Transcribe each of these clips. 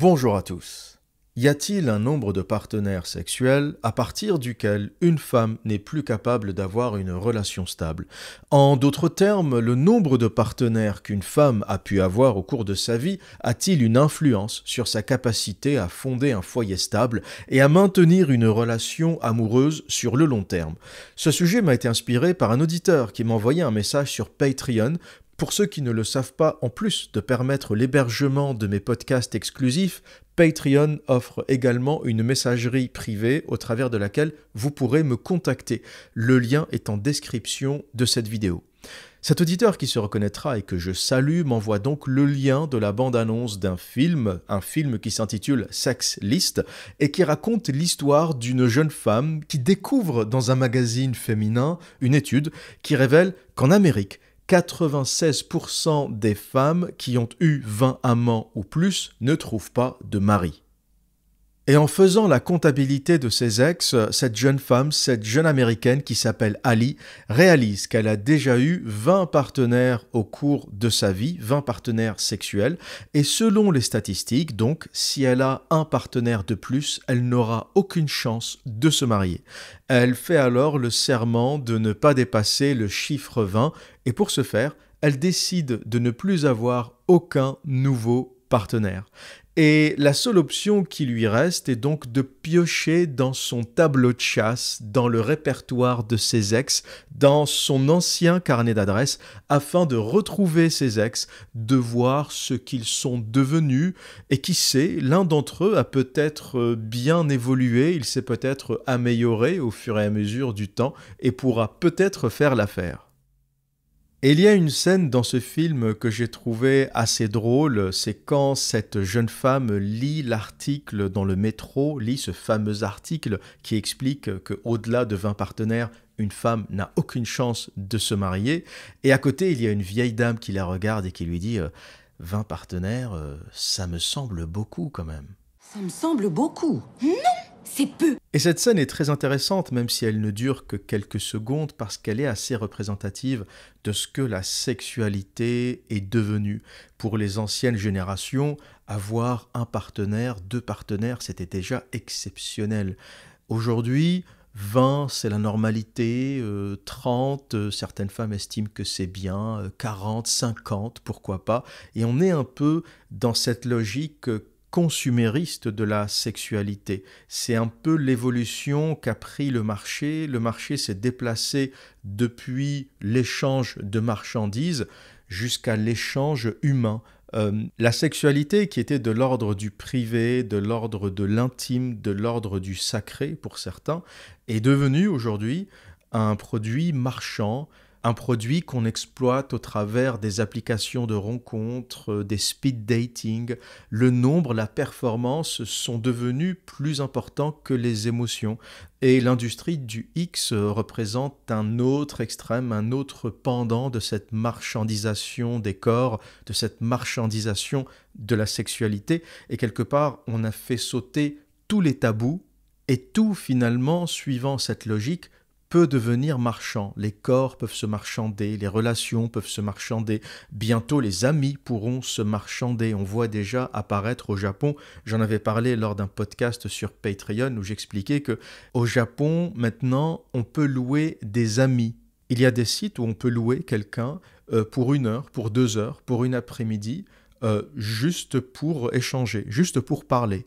Bonjour à tous. Y a-t-il un nombre de partenaires sexuels à partir duquel une femme n'est plus capable d'avoir une relation stable En d'autres termes, le nombre de partenaires qu'une femme a pu avoir au cours de sa vie a-t-il une influence sur sa capacité à fonder un foyer stable et à maintenir une relation amoureuse sur le long terme Ce sujet m'a été inspiré par un auditeur qui m'a envoyé un message sur Patreon pour ceux qui ne le savent pas, en plus de permettre l'hébergement de mes podcasts exclusifs, Patreon offre également une messagerie privée au travers de laquelle vous pourrez me contacter. Le lien est en description de cette vidéo. Cet auditeur qui se reconnaîtra et que je salue m'envoie donc le lien de la bande-annonce d'un film, un film qui s'intitule Sex List et qui raconte l'histoire d'une jeune femme qui découvre dans un magazine féminin une étude qui révèle qu'en Amérique, 96% des femmes qui ont eu 20 amants ou plus ne trouvent pas de mari. Et en faisant la comptabilité de ses ex, cette jeune femme, cette jeune américaine qui s'appelle Ali, réalise qu'elle a déjà eu 20 partenaires au cours de sa vie, 20 partenaires sexuels, et selon les statistiques, donc, si elle a un partenaire de plus, elle n'aura aucune chance de se marier. Elle fait alors le serment de ne pas dépasser le chiffre 20, et pour ce faire, elle décide de ne plus avoir aucun nouveau partenaire. Et la seule option qui lui reste est donc de piocher dans son tableau de chasse, dans le répertoire de ses ex, dans son ancien carnet d'adresses, afin de retrouver ses ex, de voir ce qu'ils sont devenus, et qui sait, l'un d'entre eux a peut-être euh, bien évolué, il s'est peut-être amélioré au fur et à mesure du temps, et pourra peut-être faire l'affaire. Et il y a une scène dans ce film que j'ai trouvée assez drôle, c'est quand cette jeune femme lit l'article dans le métro, lit ce fameux article qui explique que au-delà de 20 partenaires, une femme n'a aucune chance de se marier et à côté, il y a une vieille dame qui la regarde et qui lui dit 20 euh, partenaires, euh, ça me semble beaucoup quand même. Ça me semble beaucoup. Non et cette scène est très intéressante, même si elle ne dure que quelques secondes, parce qu'elle est assez représentative de ce que la sexualité est devenue. Pour les anciennes générations, avoir un partenaire, deux partenaires, c'était déjà exceptionnel. Aujourd'hui, 20, c'est la normalité, 30, euh, euh, certaines femmes estiment que c'est bien, 40, euh, 50, pourquoi pas. Et on est un peu dans cette logique consumériste de la sexualité. C'est un peu l'évolution qu'a pris le marché. Le marché s'est déplacé depuis l'échange de marchandises jusqu'à l'échange humain. Euh, la sexualité qui était de l'ordre du privé, de l'ordre de l'intime, de l'ordre du sacré pour certains, est devenue aujourd'hui un produit marchand, un produit qu'on exploite au travers des applications de rencontres, euh, des speed dating. Le nombre, la performance sont devenus plus importants que les émotions. Et l'industrie du X représente un autre extrême, un autre pendant de cette marchandisation des corps, de cette marchandisation de la sexualité. Et quelque part, on a fait sauter tous les tabous et tout finalement, suivant cette logique, peut devenir marchand. Les corps peuvent se marchander, les relations peuvent se marchander, bientôt les amis pourront se marchander. On voit déjà apparaître au Japon, j'en avais parlé lors d'un podcast sur Patreon où j'expliquais que au Japon, maintenant, on peut louer des amis. Il y a des sites où on peut louer quelqu'un euh, pour une heure, pour deux heures, pour une après-midi, euh, juste pour échanger, juste pour parler.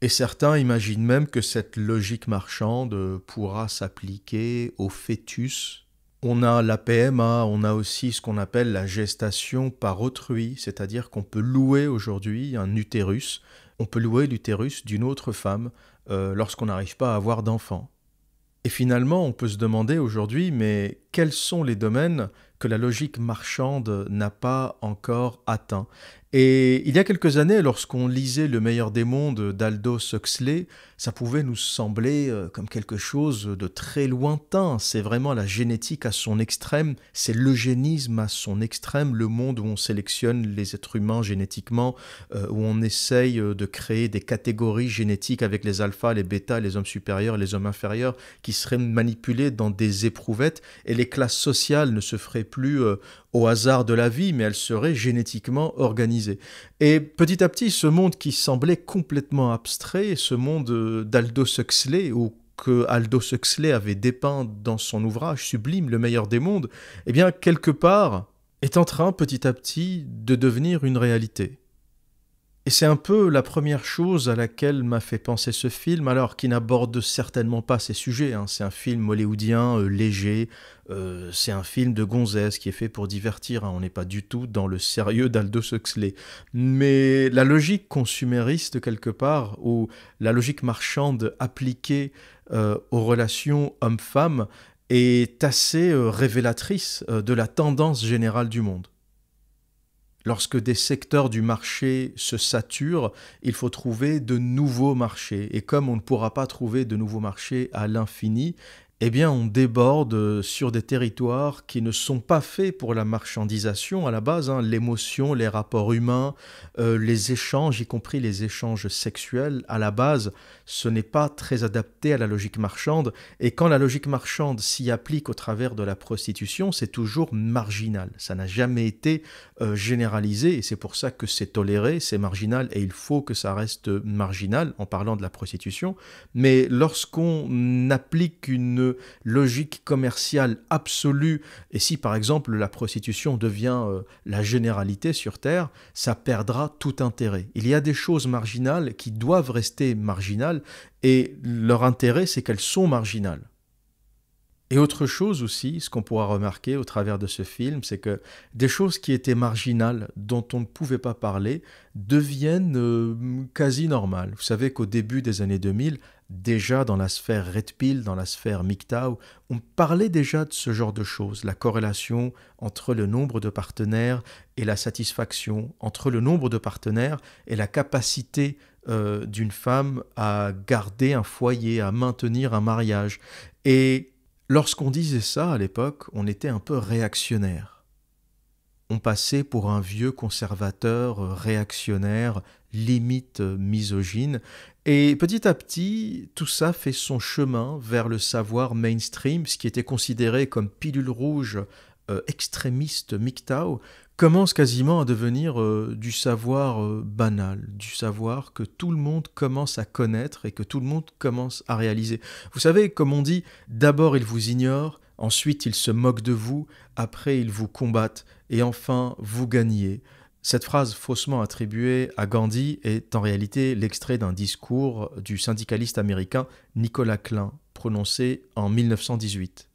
Et certains imaginent même que cette logique marchande euh, pourra s'appliquer au fœtus. On a la PMA, on a aussi ce qu'on appelle la gestation par autrui, c'est-à-dire qu'on peut louer aujourd'hui un utérus, on peut louer l'utérus d'une autre femme euh, lorsqu'on n'arrive pas à avoir d'enfant. Et finalement, on peut se demander aujourd'hui, mais quels sont les domaines que la logique marchande n'a pas encore atteints et il y a quelques années, lorsqu'on lisait Le meilleur des mondes d'Aldo Huxley, ça pouvait nous sembler euh, comme quelque chose de très lointain. C'est vraiment la génétique à son extrême, c'est l'eugénisme à son extrême, le monde où on sélectionne les êtres humains génétiquement, euh, où on essaye euh, de créer des catégories génétiques avec les alphas, les bêtas, les hommes supérieurs les hommes inférieurs qui seraient manipulés dans des éprouvettes et les classes sociales ne se feraient plus au hasard de la vie, mais elles seraient génétiquement organisées. Et petit à petit, ce monde qui semblait complètement abstrait, ce monde d'Aldo Huxley ou que Aldo Huxley avait dépeint dans son ouvrage sublime Le meilleur des mondes, eh bien quelque part est en train petit à petit de devenir une réalité. Et c'est un peu la première chose à laquelle m'a fait penser ce film, alors qu'il n'aborde certainement pas ces sujets. Hein. C'est un film hollywoodien, euh, léger, euh, c'est un film de gonzesse qui est fait pour divertir. Hein. On n'est pas du tout dans le sérieux d'Aldous Huxley. Mais la logique consumériste, quelque part, ou la logique marchande appliquée euh, aux relations homme-femme, est assez révélatrice de la tendance générale du monde. Lorsque des secteurs du marché se saturent, il faut trouver de nouveaux marchés. Et comme on ne pourra pas trouver de nouveaux marchés à l'infini, eh bien on déborde euh, sur des territoires qui ne sont pas faits pour la marchandisation à la base, hein. l'émotion, les rapports humains, euh, les échanges, y compris les échanges sexuels, à la base, ce n'est pas très adapté à la logique marchande, et quand la logique marchande s'y applique au travers de la prostitution, c'est toujours marginal, ça n'a jamais été euh, généralisé, et c'est pour ça que c'est toléré, c'est marginal, et il faut que ça reste marginal en parlant de la prostitution, mais lorsqu'on applique une logique commerciale absolue, et si par exemple la prostitution devient euh, la généralité sur Terre, ça perdra tout intérêt. Il y a des choses marginales qui doivent rester marginales, et leur intérêt c'est qu'elles sont marginales. Et autre chose aussi, ce qu'on pourra remarquer au travers de ce film, c'est que des choses qui étaient marginales, dont on ne pouvait pas parler, deviennent euh, quasi normales. Vous savez qu'au début des années 2000, déjà dans la sphère Red dans la sphère MGTOW, on parlait déjà de ce genre de choses, la corrélation entre le nombre de partenaires et la satisfaction, entre le nombre de partenaires et la capacité euh, d'une femme à garder un foyer, à maintenir un mariage. Et lorsqu'on disait ça à l'époque, on était un peu réactionnaire. On passait pour un vieux conservateur euh, réactionnaire limite euh, misogyne. Et petit à petit, tout ça fait son chemin vers le savoir mainstream, ce qui était considéré comme pilule rouge euh, extrémiste MGTOW, commence quasiment à devenir euh, du savoir banal, du savoir que tout le monde commence à connaître et que tout le monde commence à réaliser. Vous savez, comme on dit, d'abord ils vous ignorent, ensuite ils se moquent de vous, après ils vous combattent, et enfin vous gagnez. Cette phrase faussement attribuée à Gandhi est en réalité l'extrait d'un discours du syndicaliste américain Nicolas Klein, prononcé en 1918.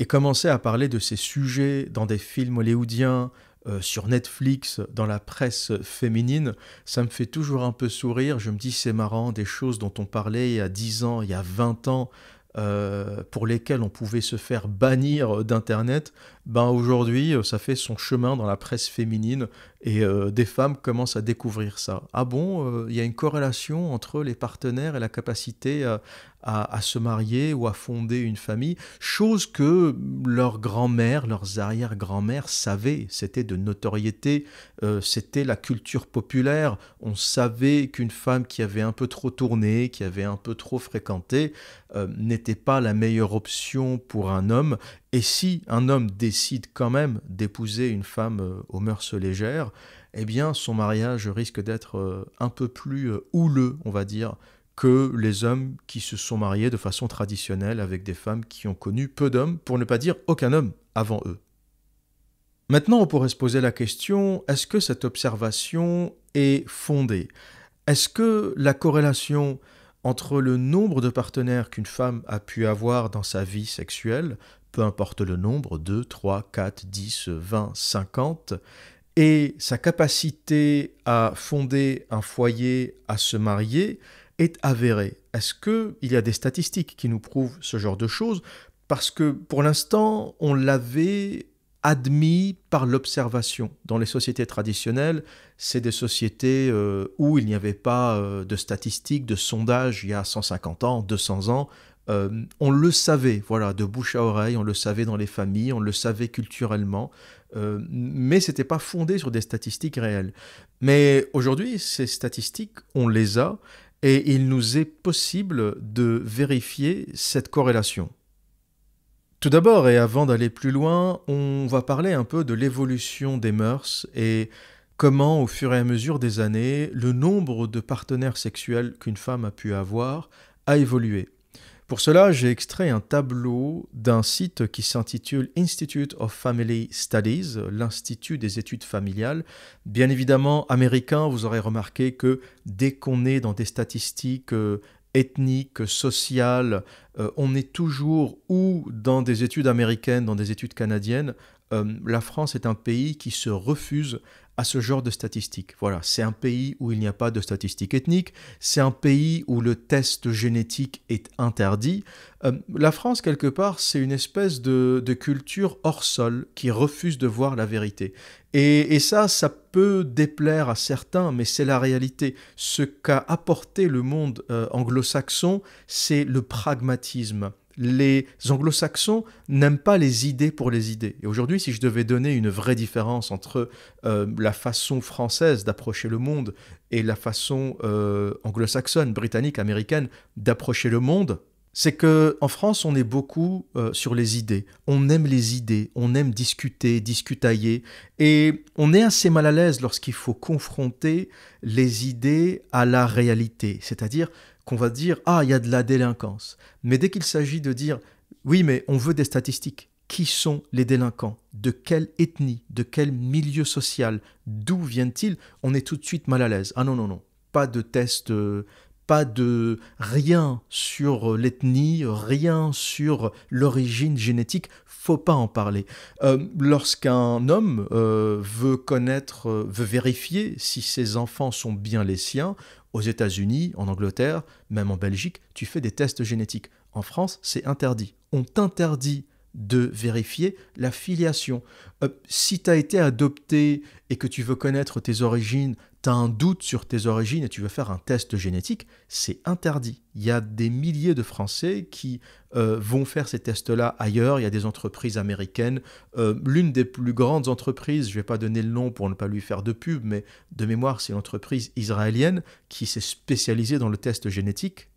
Et commencer à parler de ces sujets dans des films hollywoodiens, euh, sur Netflix, dans la presse féminine, ça me fait toujours un peu sourire. Je me dis, c'est marrant, des choses dont on parlait il y a 10 ans, il y a 20 ans, euh, pour lesquels on pouvait se faire bannir d'Internet, ben aujourd'hui, euh, ça fait son chemin dans la presse féminine et euh, des femmes commencent à découvrir ça. Ah bon, il y a une corrélation entre les partenaires et la capacité à, à, se marier ou à fonder une famille, chose que leurs grand-mères, leurs arrière-grand-mères savaient. C'était de notoriété, euh, c'était la culture populaire. On savait qu'une femme qui avait un peu trop tourné, qui avait un peu trop fréquenté, euh, n'était pas la meilleure option pour un homme. Et si un homme décide quand même d'épouser une femme euh, aux mœurs légères, eh bien son mariage risque d'être un peu plus houleux, on va dire, que les hommes qui se sont mariés de façon traditionnelle avec des femmes qui ont connu peu d'hommes, pour ne pas dire aucun homme, avant eux. Maintenant, on pourrait se poser la question, est-ce que cette observation est fondée Est-ce que la corrélation entre le nombre de partenaires qu'une femme a pu avoir dans sa vie sexuelle, peu importe le nombre, 2, 3, 4, 10, 20, 50, et sa capacité à fonder un foyer, à se marier, est avérée Est-ce qu'il y a des statistiques qui nous prouvent ce genre de choses Parce que pour l'instant, on l'avait admis par l'observation. Dans les sociétés traditionnelles, c'est des sociétés euh, où il n'y avait pas euh, de statistiques, de sondages il y a 150 ans, 200 ans. Euh, on le savait, voilà, de bouche à oreille, on le savait dans les familles, on le savait culturellement, mais ce n'était pas fondé sur des statistiques réelles. Mais aujourd'hui, ces statistiques, on les a, et il nous est possible de vérifier cette corrélation. Tout d'abord, et avant d'aller plus loin, on va parler un peu de l'évolution des mœurs et comment, au fur et à mesure des années, le nombre de partenaires sexuels qu'une femme a pu avoir a évolué. Pour cela, j'ai extrait un tableau d'un site qui s'intitule Institute of Family Studies, l'Institut des études familiales. Bien évidemment, américain, vous aurez remarqué que dès qu'on est dans des statistiques euh, ethniques, sociales, euh, on est toujours ou dans des études américaines, dans des études canadiennes. Euh, la France est un pays qui se refuse à ce genre de statistiques. Voilà, c'est un pays où il n'y a pas de statistiques ethniques, c'est un pays où le test génétique est interdit. Euh, la France, quelque part, c'est une espèce de, culture hors sol qui refuse de voir la vérité. Et, ça, ça peut déplaire à certains, mais c'est la réalité. Ce qu'a apporté le monde euh, anglo-saxon, c'est le pragmatisme les anglo-saxons n'aiment pas les idées pour les idées. Et aujourd'hui, si je devais donner une vraie différence entre euh, la façon française d'approcher le monde et la façon euh, anglo-saxonne, britannique, américaine d'approcher le monde, c'est que en France, on est beaucoup euh, sur les idées. On aime les idées, on aime discuter, discutailler, et on est assez mal à l'aise lorsqu'il faut confronter les idées à la réalité, c'est-à-dire qu'on va dire Ah, il y a de la délinquance. Mais dès qu'il s'agit de dire Oui, mais on veut des statistiques, qui sont les délinquants De quelle ethnie De quel milieu social D'où viennent-ils On est tout de suite mal à l'aise. Ah non, non, non. Pas de tests, euh, pas de rien sur euh, l'ethnie, rien sur l'origine génétique. Faut pas en parler. Euh, lorsqu'un homme veut connaître, veut vérifier si ses enfants sont bien les siens, aux États-Unis, en Angleterre, même en Belgique, tu fais des tests génétiques. En France, c'est interdit. On t'interdit de vérifier la filiation. Euh, si tu as été adopté et que tu veux connaître tes origines, tu as un doute sur tes origines et tu veux faire un test génétique, c'est interdit. Il y a des milliers de Français qui euh, vont faire ces tests-là ailleurs. Il y a des entreprises américaines. Euh, l'une des plus grandes entreprises, je ne vais pas donner le nom pour ne pas lui faire de pub, mais de mémoire, c'est l'entreprise israélienne qui s'est spécialisée dans le test génétique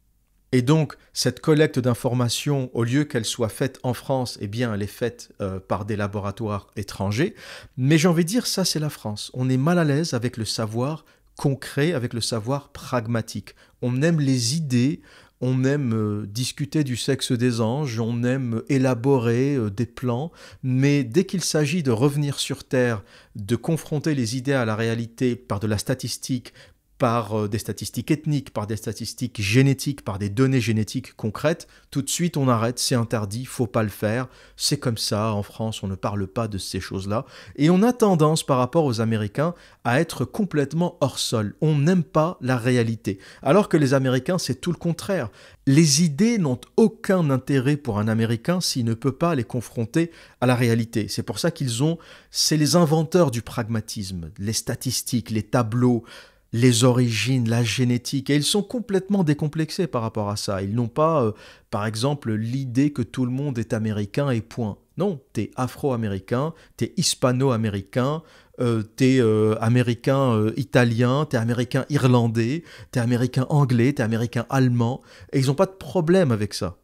et donc, cette collecte d'informations, au lieu qu'elle soit faite en France, et eh bien, elle est faite euh, par des laboratoires étrangers. Mais j'ai envie de dire, ça, c'est la France. On est mal à l'aise avec le savoir concret, avec le savoir pragmatique. On aime les idées, on aime euh, discuter du sexe des anges, on aime élaborer euh, des plans, mais dès qu'il s'agit de revenir sur Terre, de confronter les idées à la réalité par de la statistique, par euh, des statistiques ethniques, par des statistiques génétiques, par des données génétiques concrètes, tout de suite on arrête, c'est interdit, faut pas le faire, c'est comme ça, en France on ne parle pas de ces choses-là, et on a tendance par rapport aux Américains à être complètement hors sol, on n'aime pas la réalité, alors que les Américains c'est tout le contraire, les idées n'ont aucun intérêt pour un Américain s'il ne peut pas les confronter à la réalité, c'est pour ça qu'ils ont, c'est les inventeurs du pragmatisme, les statistiques, les tableaux, les origines, la génétique, et ils sont complètement décomplexés par rapport à ça. Ils n'ont pas, euh, par exemple, l'idée que tout le monde est américain et point. Non, t'es afro-américain, t'es hispano-américain, euh, t'es euh, américain italien, t'es américain irlandais, t'es américain anglais, t'es américain allemand, et ils n'ont pas de problème avec ça.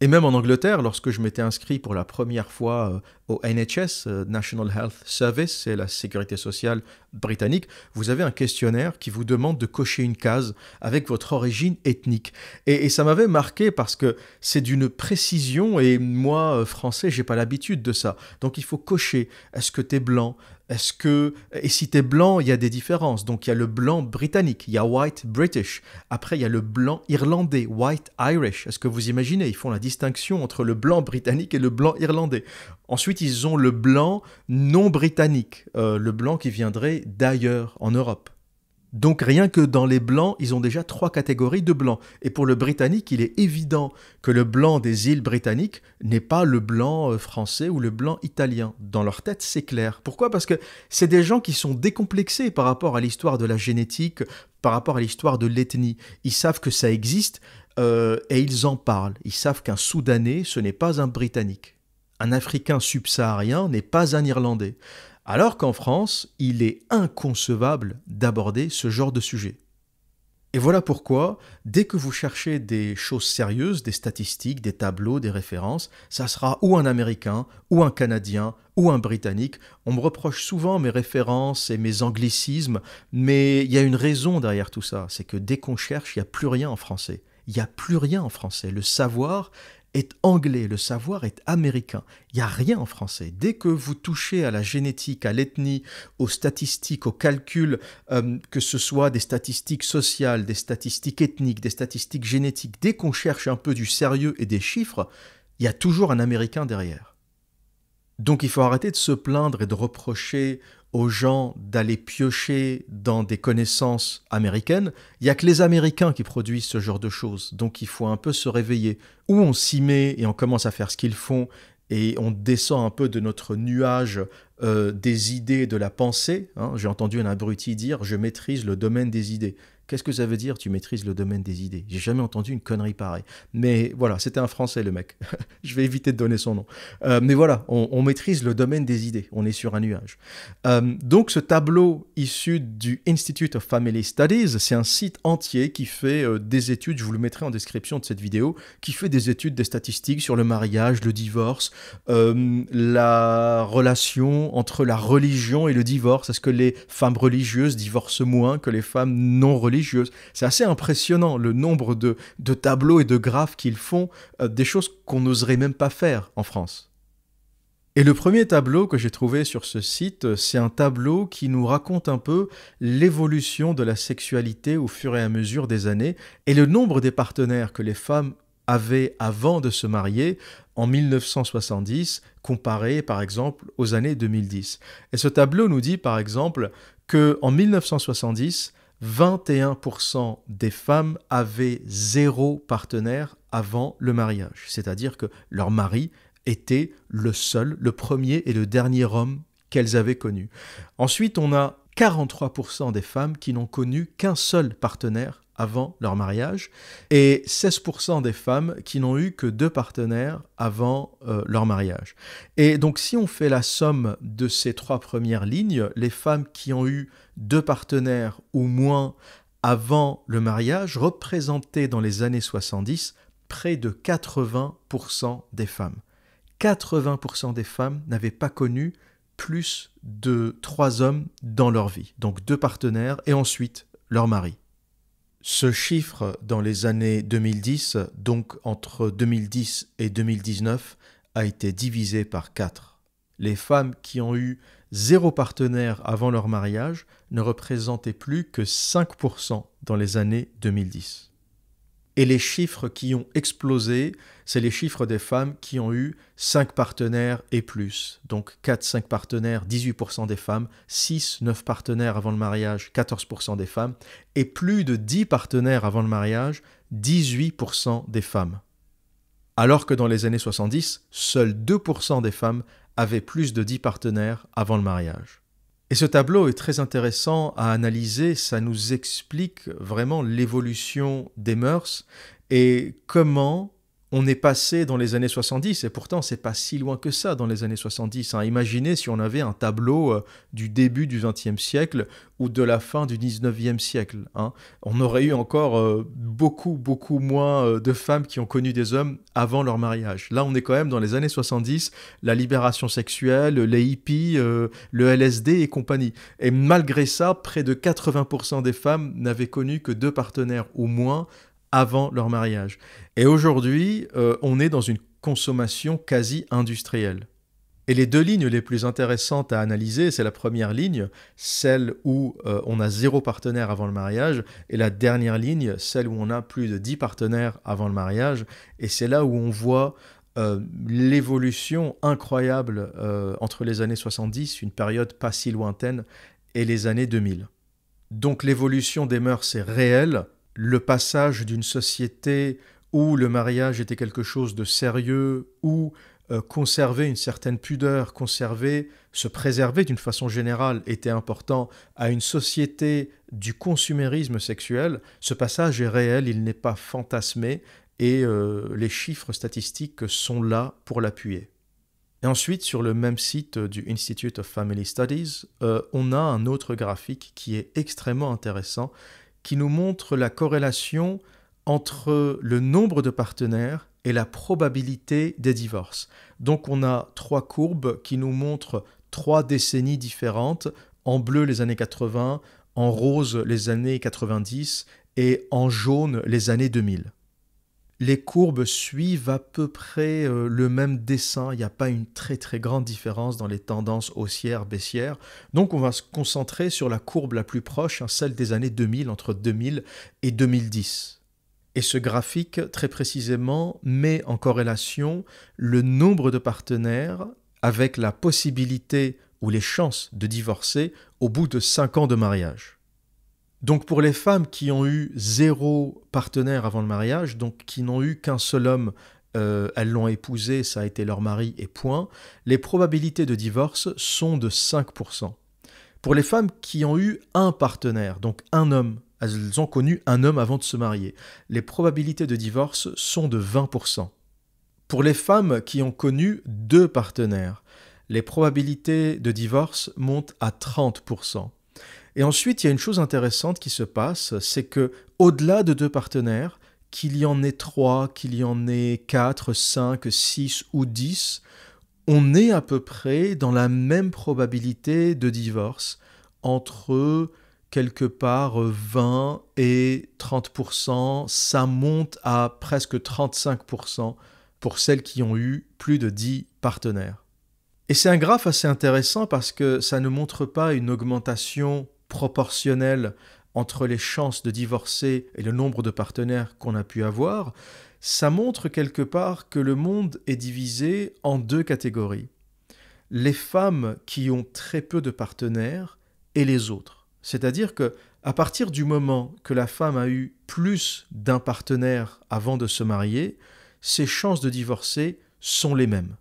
Et même en Angleterre, lorsque je m'étais inscrit pour la première fois au NHS, euh, National Health Service, c'est la sécurité sociale britannique, vous avez un questionnaire qui vous demande de cocher une case avec votre origine ethnique. Et, ça m'avait marqué parce que c'est d'une précision et moi, euh, français, j'ai pas l'habitude de ça. Donc il faut cocher. Est-ce que tu es blanc est-ce que et si t'es blanc, il y a des différences. Donc il y a le blanc britannique, il y a white British. Après il y a le blanc irlandais, white Irish. Est-ce que vous imaginez Ils font la distinction entre le blanc britannique et le blanc irlandais. Ensuite ils ont le blanc non britannique, euh, le blanc qui viendrait d'ailleurs en Europe. Donc rien que dans les blancs, ils ont déjà trois catégories de blancs. Et pour le britannique, il est évident que le blanc des îles britanniques n'est pas le blanc euh, français ou le blanc italien. Dans leur tête, c'est clair. Pourquoi Parce que c'est des gens qui sont décomplexés par rapport à l'histoire de la génétique, par rapport à l'histoire de l'ethnie. Ils savent que ça existe euh, et ils en parlent. Ils savent qu'un Soudanais, ce n'est pas un Britannique. Un Africain subsaharien n'est pas un Irlandais, alors qu'en France, il est inconcevable d'aborder ce genre de sujet. Et voilà pourquoi, dès que vous cherchez des choses sérieuses, des statistiques, des tableaux, des références, ça sera ou un Américain, ou un Canadien, ou un Britannique. On me reproche souvent mes références et mes anglicismes, mais il y a une raison derrière tout ça, c'est que dès qu'on cherche, il n'y a plus rien en français. Il n'y a plus rien en français. Le savoir est anglais, le savoir est américain. Il n'y a rien en français. Dès que vous touchez à la génétique, à l'ethnie, aux statistiques, aux calculs, euh, que ce soit des statistiques sociales, des statistiques ethniques, des statistiques génétiques, dès qu'on cherche un peu du sérieux et des chiffres, il y a toujours un américain derrière. Donc il faut arrêter de se plaindre et de reprocher aux gens d'aller piocher dans des connaissances américaines. Il n'y a que les Américains qui produisent ce genre de choses, donc il faut un peu se réveiller. Ou on s'y met et on commence à faire ce qu'ils font et on descend un peu de notre nuage euh, des idées, de la pensée. Hein. J'ai entendu un abruti dire je maîtrise le domaine des idées. Qu'est-ce que ça veut dire Tu maîtrises le domaine des idées. J'ai jamais entendu une connerie pareille. Mais voilà, c'était un Français le mec. Je vais éviter de donner son nom. Euh, mais voilà, on, maîtrise le domaine des idées. On est sur un nuage. Euh, donc ce tableau issu du Institute of Family Studies, c'est un site entier qui fait euh, des études. Je vous le mettrai en description de cette vidéo, qui fait des études, des statistiques sur le mariage, le divorce, la relation entre la religion et le divorce. Est-ce que les femmes religieuses divorcent moins que les femmes non religieuses c'est assez impressionnant le nombre de, tableaux et de graphes qu'ils font, euh, des choses qu'on n'oserait même pas faire en France. Et le premier tableau que j'ai trouvé sur ce site, euh, c'est un tableau qui nous raconte un peu l'évolution de la sexualité au fur et à mesure des années et le nombre des partenaires que les femmes avaient avant de se marier en 1970 comparé par exemple aux années 2010. Et ce tableau nous dit par exemple que en 1970, 21% des femmes avaient zéro partenaire avant le mariage, c'est-à-dire que leur mari était le seul, le premier et le dernier homme qu'elles avaient connu. Ensuite, on a 43% des femmes qui n'ont connu qu'un seul partenaire avant leur mariage et 16% des femmes qui n'ont eu que deux partenaires avant euh, leur mariage. Et donc si on fait la somme de ces trois premières lignes, les femmes qui ont eu deux partenaires ou moins avant le mariage représentait dans les années 70 près de 80% des femmes. 80% des femmes n'avaient pas connu plus de trois hommes dans leur vie, donc deux partenaires et ensuite leur mari. Ce chiffre dans les années 2010, donc entre 2010 et 2019, a été divisé par 4. Les femmes qui ont eu zéro partenaire avant leur mariage ne représentait plus que 5% dans les années 2010. Et les chiffres qui ont explosé, c'est les chiffres des femmes qui ont eu 5 partenaires et plus. Donc 4-5 partenaires, 18% des femmes, 6-9 partenaires avant le mariage, 14% des femmes, et plus de 10 partenaires avant le mariage, 18% des femmes. Alors que dans les années 70, seuls 2% des femmes avaient plus de 10 partenaires avant le mariage. Et ce tableau est très intéressant à analyser, ça nous explique vraiment l'évolution des mœurs et comment on est passé dans les années 70, et pourtant c'est pas si loin que ça dans les années 70. Hein. Imaginez si on avait un tableau euh, du début du XXe siècle ou de la fin du XIXe siècle. Hein. On aurait eu encore euh, beaucoup, beaucoup moins euh, de femmes qui ont connu des hommes avant leur mariage. Là, on est quand même dans les années 70, la libération sexuelle, les hippies, le LSD et compagnie. Et malgré ça, près de 80% des femmes n'avaient connu que deux partenaires ou moins avant leur mariage. Et aujourd'hui, euh, on est dans une consommation quasi industrielle. Et les deux lignes les plus intéressantes à analyser, c'est la première ligne, celle où euh, on a zéro partenaire avant le mariage, et la dernière ligne, celle où on a plus de dix partenaires avant le mariage, et c'est là où on voit euh, l'évolution incroyable entre les années 70, une période pas si lointaine, et les années 2000. Donc l'évolution des mœurs est réelle, le passage d'une société où le mariage était quelque chose de sérieux, où euh, conserver une certaine pudeur, conserver, se préserver d'une façon générale était important à une société du consumérisme sexuel, ce passage est réel, il n'est pas fantasmé, et euh, les chiffres statistiques sont là pour l'appuyer. Et ensuite, sur le même site du Institute of Family Studies, euh, on a un autre graphique qui est extrêmement intéressant qui nous montre la corrélation entre le nombre de partenaires et la probabilité des divorces. Donc on a trois courbes qui nous montrent trois décennies différentes, en bleu les années 80, en rose les années 90 et en jaune les années 2000 les courbes suivent à peu près euh, le même dessin. Il n'y a pas une très très grande différence dans les tendances haussières, baissières. Donc on va se concentrer sur la courbe la plus proche, hein, celle des années 2000, entre 2000 et 2010. Et ce graphique, très précisément, met en corrélation le nombre de partenaires avec la possibilité ou les chances de divorcer au bout de 5 ans de mariage. Donc pour les femmes qui ont eu zéro partenaire avant le mariage, donc qui n'ont eu qu'un seul homme, euh, elles l'ont épousé, ça a été leur mari et point, les probabilités de divorce sont de 5%. Pour les femmes qui ont eu un partenaire, donc un homme, elles ont connu un homme avant de se marier, les probabilités de divorce sont de 20%. Pour les femmes qui ont connu deux partenaires, les probabilités de divorce montent à 30%. Et ensuite, il y a une chose intéressante qui se passe, c'est que au-delà de deux partenaires, qu'il y en ait trois, qu'il y en ait quatre, cinq, six ou dix, on est à peu près dans la même probabilité de divorce entre quelque part 20 et 30%, ça monte à presque 35% pour celles qui ont eu plus de 10 partenaires. Et c'est un graphe assez intéressant parce que ça ne montre pas une augmentation proportionnelle entre les chances de divorcer et le nombre de partenaires qu'on a pu avoir, ça montre quelque part que le monde est divisé en deux catégories. Les femmes qui ont très peu de partenaires et les autres. C'est-à-dire que à partir du moment que la femme a eu plus d'un partenaire avant de se marier, ses chances de divorcer sont les mêmes.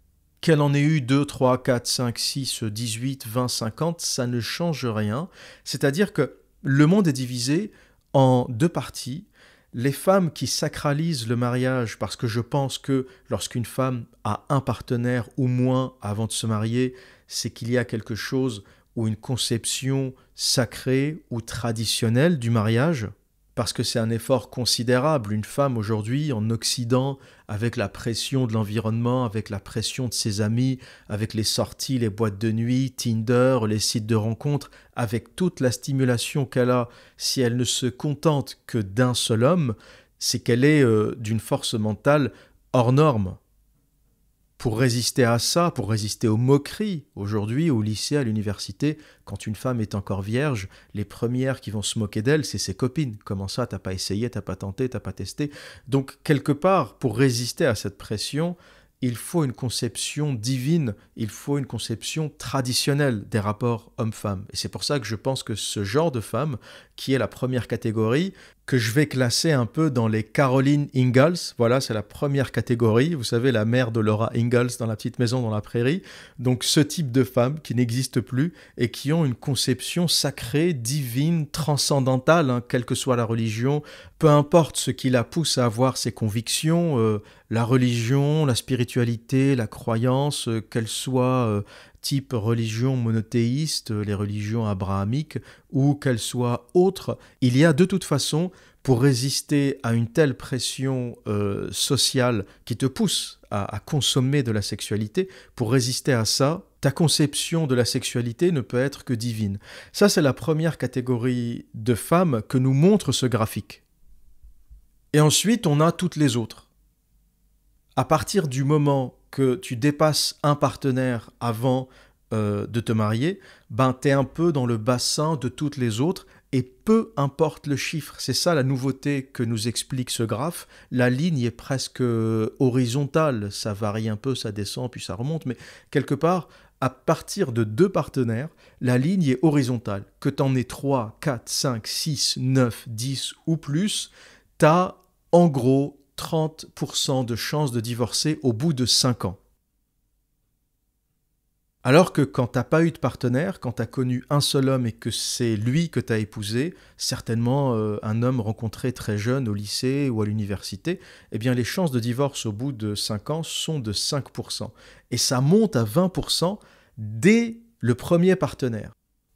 Qu'elle en ait eu 2, 3, 4, 5, 6, 18, 20, 50, ça ne change rien. C'est-à-dire que le monde est divisé en deux parties. Les femmes qui sacralisent le mariage parce que je pense que lorsqu'une femme a un partenaire ou moins avant de se marier, c'est qu'il y a quelque chose ou une conception sacrée ou traditionnelle du mariage parce que c'est un effort considérable. Une femme aujourd'hui en Occident, avec la pression de l'environnement, avec la pression de ses amis, avec les sorties, les boîtes de nuit, Tinder, les sites de rencontres, avec toute la stimulation qu'elle a, si elle ne se contente que d'un seul homme, c'est qu'elle est, euh, d'une force mentale hors norme. Pour résister à ça, pour résister aux moqueries, aujourd'hui, au lycée, à l'université, quand une femme est encore vierge, les premières qui vont se moquer d'elle, c'est ses copines. Comment ça, t'as pas essayé, t'as pas tenté, t'as pas testé Donc, quelque part, pour résister à cette pression, il faut une conception divine, il faut une conception traditionnelle des rapports homme-femme. Et c'est pour ça que je pense que ce genre de femmes qui est la première catégorie que je vais classer un peu dans les Caroline Ingalls. Voilà, c'est la première catégorie. Vous savez, la mère de Laura Ingalls dans la petite maison dans la prairie. Donc ce type de femme qui n'existe plus et qui ont une conception sacrée, divine, transcendantale, hein, quelle que soit la religion, peu importe ce qui la pousse à avoir ses convictions, euh, la religion, la spiritualité, la croyance, euh, qu'elle soit euh, type religion monothéiste, les religions abrahamiques, ou qu'elles soient autres, il y a de toute façon, pour résister à une telle pression euh, sociale qui te pousse à, à consommer de la sexualité, pour résister à ça, ta conception de la sexualité ne peut être que divine. Ça, c'est la première catégorie de femmes que nous montre ce graphique. Et ensuite, on a toutes les autres. À partir du moment que tu dépasses un partenaire avant euh, de te marier, ben tu es un peu dans le bassin de toutes les autres et peu importe le chiffre, c'est ça la nouveauté que nous explique ce graphe, la ligne est presque euh, horizontale, ça varie un peu, ça descend puis ça remonte, mais quelque part, à partir de deux partenaires, la ligne est horizontale. Que t'en aies 3, 4, 5, 6, 9, 10 ou plus, t'as en gros 30% de chances de divorcer au bout de 5 ans. Alors que quand t'as pas eu de partenaire, quand as connu un seul homme et que c'est lui que tu as épousé, certainement euh, un homme rencontré très jeune au lycée ou à l'université, eh bien les chances de divorce au bout de 5 ans sont de 5%. Et ça monte à 20% dès le premier partenaire.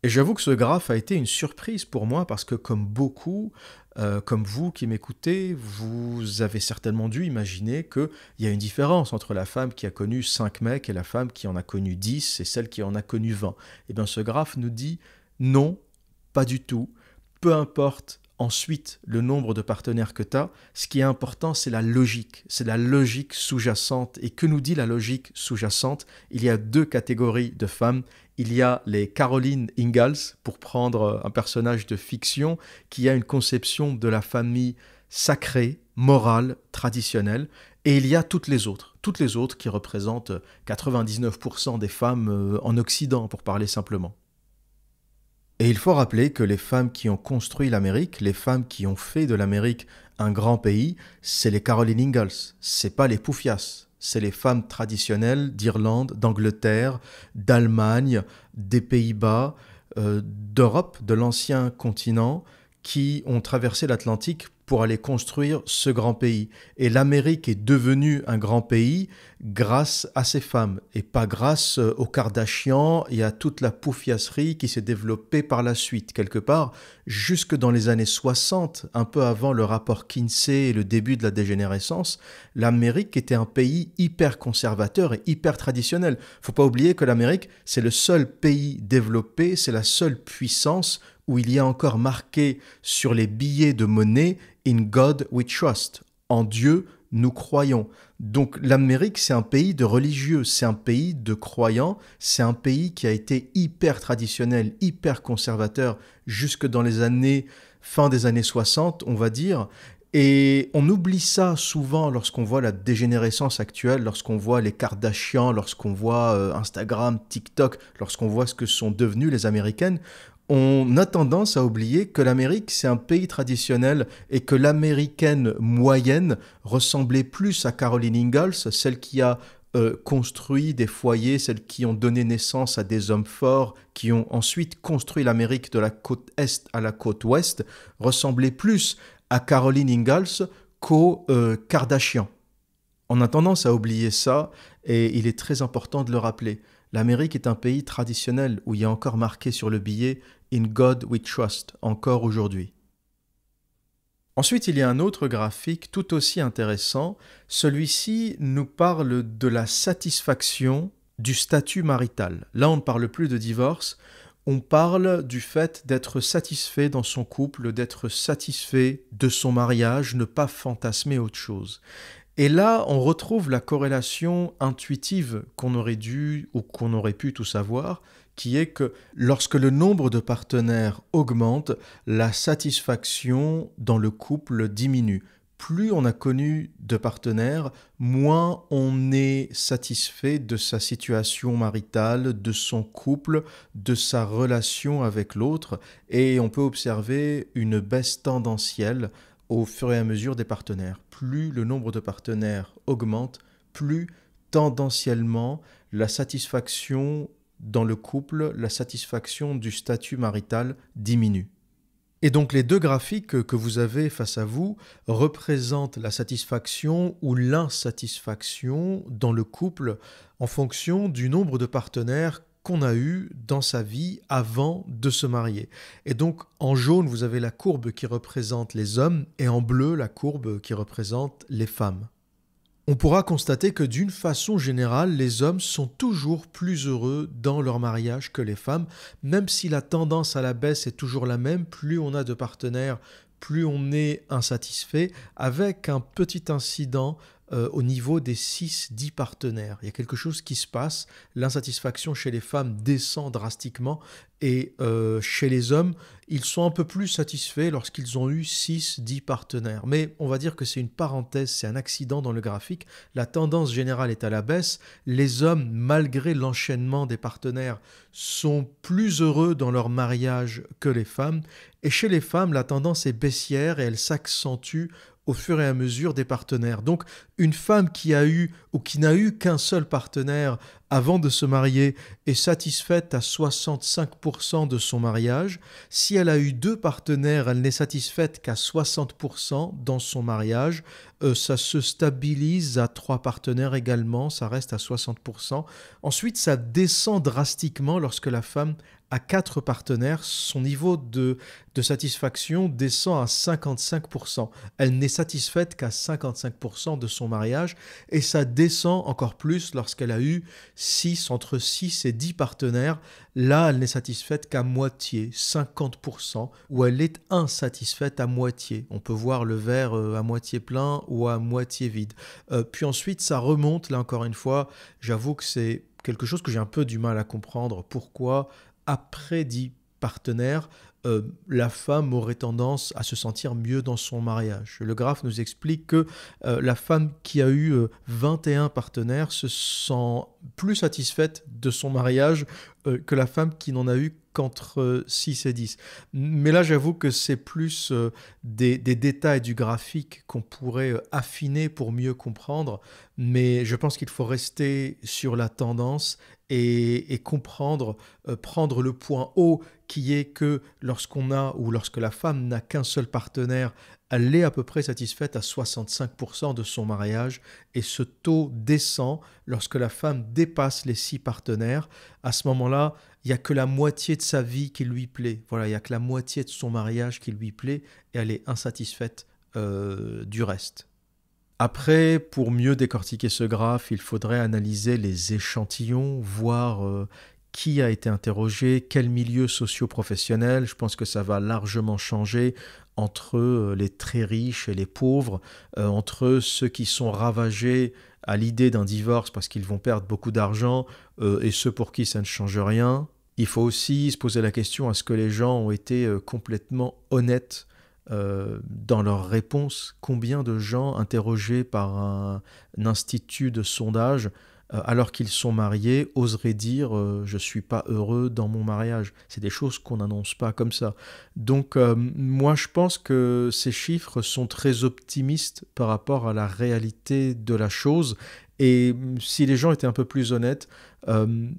Et j'avoue que ce graphe a été une surprise pour moi parce que comme beaucoup, euh, comme vous qui m'écoutez, vous avez certainement dû imaginer qu'il y a une différence entre la femme qui a connu 5 mecs et la femme qui en a connu 10 et celle qui en a connu 20. Et eh bien ce graphe nous dit non, pas du tout. Peu importe ensuite le nombre de partenaires que tu as. Ce qui est important, c'est la logique. C'est la logique sous-jacente. Et que nous dit la logique sous-jacente Il y a deux catégories de femmes. Il y a les Caroline Ingalls, pour prendre un personnage de fiction, qui a une conception de la famille sacrée, morale, traditionnelle. Et il y a toutes les autres, toutes les autres qui représentent 99% des femmes euh, en Occident, pour parler simplement. Et il faut rappeler que les femmes qui ont construit l'Amérique, les femmes qui ont fait de l'Amérique un grand pays, c'est les Caroline Ingalls, c'est pas les Poufias, c'est les femmes traditionnelles d'Irlande, d'Angleterre, d'Allemagne, des Pays-Bas, euh, d'Europe, de l'ancien continent, qui ont traversé l'Atlantique pour aller construire ce grand pays. Et l'Amérique est devenue un grand pays grâce à ces femmes et pas grâce euh, aux Kardashians et à toute la poufiasserie qui s'est développée par la suite, quelque part, jusque dans les années 60, un peu avant le rapport Kinsey et le début de la dégénérescence, l'Amérique était un pays hyper conservateur et hyper traditionnel. Faut pas oublier que l'Amérique, c'est le seul pays développé, c'est la seule puissance où il y a encore marqué sur les billets de monnaie In God we trust, en Dieu nous croyons. Donc l'Amérique, c'est un pays de religieux, c'est un pays de croyants, c'est un pays qui a été hyper traditionnel, hyper conservateur jusque dans les années, fin des années 60, on va dire. Et on oublie ça souvent lorsqu'on voit la dégénérescence actuelle, lorsqu'on voit les Kardashians, lorsqu'on voit euh, Instagram, TikTok, lorsqu'on voit ce que sont devenus les Américaines on a tendance à oublier que l'Amérique, c'est un pays traditionnel et que l'américaine moyenne ressemblait plus à Caroline Ingalls, celle qui a euh, construit des foyers, celle qui ont donné naissance à des hommes forts, qui ont ensuite construit l'Amérique de la côte Est à la côte Ouest, ressemblait plus à Caroline Ingalls qu'au euh, Kardashian. On a tendance à oublier ça et il est très important de le rappeler. L'Amérique est un pays traditionnel où il y a encore marqué sur le billet In God We Trust encore aujourd'hui. Ensuite, il y a un autre graphique tout aussi intéressant. Celui-ci nous parle de la satisfaction du statut marital. Là, on ne parle plus de divorce, on parle du fait d'être satisfait dans son couple, d'être satisfait de son mariage, ne pas fantasmer autre chose. Et là, on retrouve la corrélation intuitive qu'on aurait dû ou qu'on aurait pu tout savoir qui est que lorsque le nombre de partenaires augmente, la satisfaction dans le couple diminue. Plus on a connu de partenaires, moins on est satisfait de sa situation maritale, de son couple, de sa relation avec l'autre, et on peut observer une baisse tendancielle au fur et à mesure des partenaires. Plus le nombre de partenaires augmente, plus tendanciellement la satisfaction dans le couple, la satisfaction du statut marital diminue. Et donc les deux graphiques que vous avez face à vous représentent la satisfaction ou l'insatisfaction dans le couple en fonction du nombre de partenaires qu'on a eu dans sa vie avant de se marier. Et donc en jaune, vous avez la courbe qui représente les hommes et en bleu, la courbe qui représente les femmes. On pourra constater que d'une façon générale, les hommes sont toujours plus heureux dans leur mariage que les femmes, même si la tendance à la baisse est toujours la même, plus on a de partenaires, plus on est insatisfait, avec un petit incident euh, au niveau des 6-10 partenaires. Il y a quelque chose qui se passe, l'insatisfaction chez les femmes descend drastiquement et euh, chez les hommes, ils sont un peu plus satisfaits lorsqu'ils ont eu 6-10 partenaires. Mais on va dire que c'est une parenthèse, c'est un accident dans le graphique. La tendance générale est à la baisse. Les hommes, malgré l'enchaînement des partenaires, sont plus heureux dans leur mariage que les femmes. Et chez les femmes, la tendance est baissière et elle s'accentue au fur et à mesure des partenaires. Donc une femme qui a eu ou qui n'a eu qu'un seul partenaire avant de se marier est satisfaite à 65% de son mariage. Si elle a eu deux partenaires, elle n'est satisfaite qu'à 60% dans son mariage. Euh, ça se stabilise à trois partenaires également, ça reste à 60%. Ensuite, ça descend drastiquement lorsque la femme à quatre partenaires, son niveau de, satisfaction descend à 55%. Elle n'est satisfaite qu'à 55% de son mariage et ça descend encore plus lorsqu'elle a eu 6, entre 6 et 10 partenaires. Là, elle n'est satisfaite qu'à moitié, 50%, ou elle est insatisfaite à moitié. On peut voir le verre euh, à moitié plein ou à moitié vide. Euh, puis ensuite, ça remonte, là encore une fois, j'avoue que c'est quelque chose que j'ai un peu du mal à comprendre. Pourquoi après 10 partenaires, euh, la femme aurait tendance à se sentir mieux dans son mariage. Le graphe nous explique que euh, la femme qui a eu 21 euh, partenaires se sent plus satisfaite de son mariage que la femme qui n'en a eu qu'entre 6 et 10. Mais là, j'avoue que c'est plus des, détails du graphique qu'on pourrait affiner pour mieux comprendre, mais je pense qu'il faut rester sur la tendance et, comprendre, euh, prendre le point haut qui est que lorsqu'on a ou lorsque la femme n'a qu'un seul partenaire, elle est à peu près satisfaite à 65% de son mariage et ce taux descend lorsque la femme dépasse les six partenaires. À ce moment-là, il n'y a que la moitié de sa vie qui lui plaît. Voilà, il n'y a que la moitié de son mariage qui lui plaît et elle est insatisfaite euh, du reste. Après, pour mieux décortiquer ce graphe, il faudrait analyser les échantillons, voir euh, qui a été interrogé, quel milieu socio-professionnel. Je pense que ça va largement changer entre euh, les très riches et les pauvres, euh, entre ceux qui sont ravagés à l'idée d'un divorce parce qu'ils vont perdre beaucoup d'argent et ceux pour qui ça ne change rien. Il faut aussi se poser la question à ce que les gens ont été complètement honnêtes euh, dans leurs réponses, combien de gens interrogés par un, institut de sondage euh, alors qu'ils sont mariés oseraient dire je euh, je suis pas heureux dans mon mariage. C'est des choses qu'on n'annonce pas comme ça. Donc moi je pense que ces chiffres sont très optimistes par rapport à la réalité de la chose et si les gens étaient un peu plus honnêtes,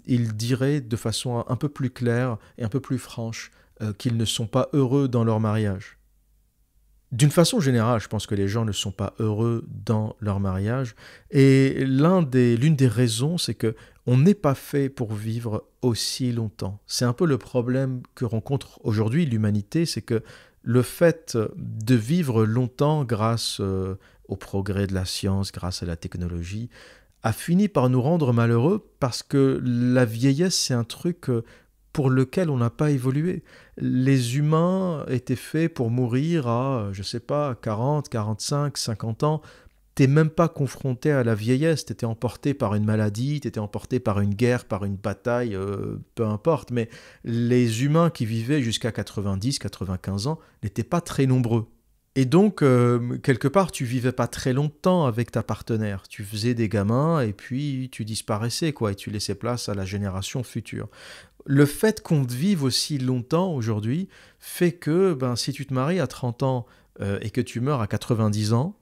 ils diraient de façon un peu plus claire et un peu plus franche qu'ils ne sont pas heureux dans leur mariage. D'une façon générale, je pense que les gens ne sont pas heureux dans leur mariage. Et l'une des, raisons, c'est que on n'est pas fait pour vivre aussi longtemps. C'est un peu le problème que rencontre aujourd'hui l'humanité, c'est que le fait de vivre longtemps grâce euh, au progrès de la science, grâce à la technologie, a fini par nous rendre malheureux parce que la vieillesse, c'est un truc euh, lequel on n'a pas évolué. Les humains étaient faits pour mourir à, je sais pas, 40, 45, 50 ans. T'es même pas confronté à la vieillesse, t'étais emporté par une maladie, t'étais emporté par une guerre, par une bataille, euh, peu importe. Mais les humains qui vivaient jusqu'à 90, 95 ans n'étaient pas très nombreux. Et donc, euh, quelque part, tu vivais pas très longtemps avec ta partenaire. Tu faisais des gamins et puis tu disparaissais, quoi, et tu laissais place à la génération future le fait qu'on vive aussi longtemps aujourd'hui fait que ben, si tu te maries à 30 ans euh, et que tu meurs à 90 ans,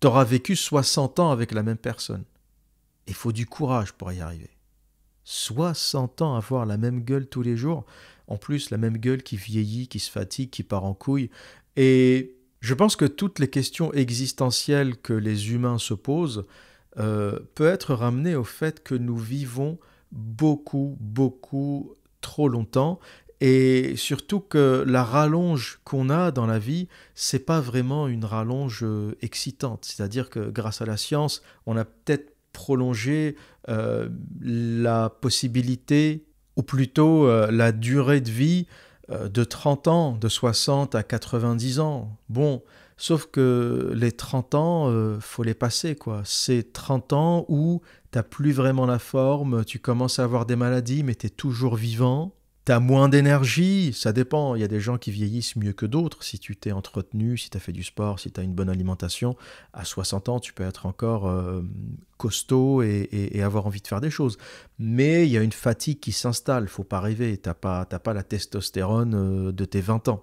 tu auras vécu 60 ans avec la même personne. Il faut du courage pour y arriver. 60 ans à avoir la même gueule tous les jours, en plus la même gueule qui vieillit, qui se fatigue, qui part en couille. Et je pense que toutes les questions existentielles que les humains se posent peuvent peut être ramenées au fait que nous vivons beaucoup, beaucoup trop longtemps et surtout que la rallonge qu'on a dans la vie, c'est pas vraiment une rallonge euh, excitante. C'est-à-dire que grâce à la science, on a peut-être prolongé euh, la possibilité, ou plutôt euh, la durée de vie de 30 ans, de 60 à 90 ans. Bon, Sauf que les 30 ans, euh, faut les passer, quoi. C'est 30 ans où t'as plus vraiment la forme, tu commences à avoir des maladies, mais tu es toujours vivant. Tu as moins d'énergie, ça dépend. Il y a des gens qui vieillissent mieux que d'autres. Si tu t'es entretenu, si tu as fait du sport, si tu as une bonne alimentation, à 60 ans, tu peux être encore euh, costaud et, avoir envie de faire des choses. Mais il y a une fatigue qui s'installe, faut pas rêver. T'as pas, pas la testostérone euh, de tes 20 ans.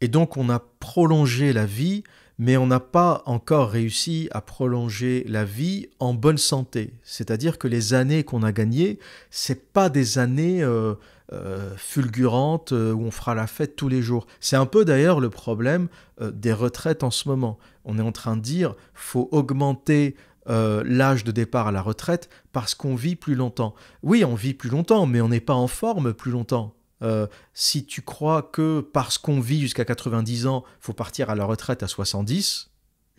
Et donc on a prolongé la vie, mais on n'a pas encore réussi à prolonger la vie en bonne santé. C'est-à-dire que les années qu'on a gagnées, c'est pas des années euh, euh, fulgurantes euh, où on fera la fête tous les jours. C'est un peu d'ailleurs le problème des retraites en ce moment. On est en train de dire faut augmenter l'âge de départ à la retraite parce qu'on vit plus longtemps. Oui, on vit plus longtemps, mais on n'est pas en forme plus longtemps. Euh, si tu crois que parce qu'on vit jusqu'à 90 ans, faut partir à la retraite à 70,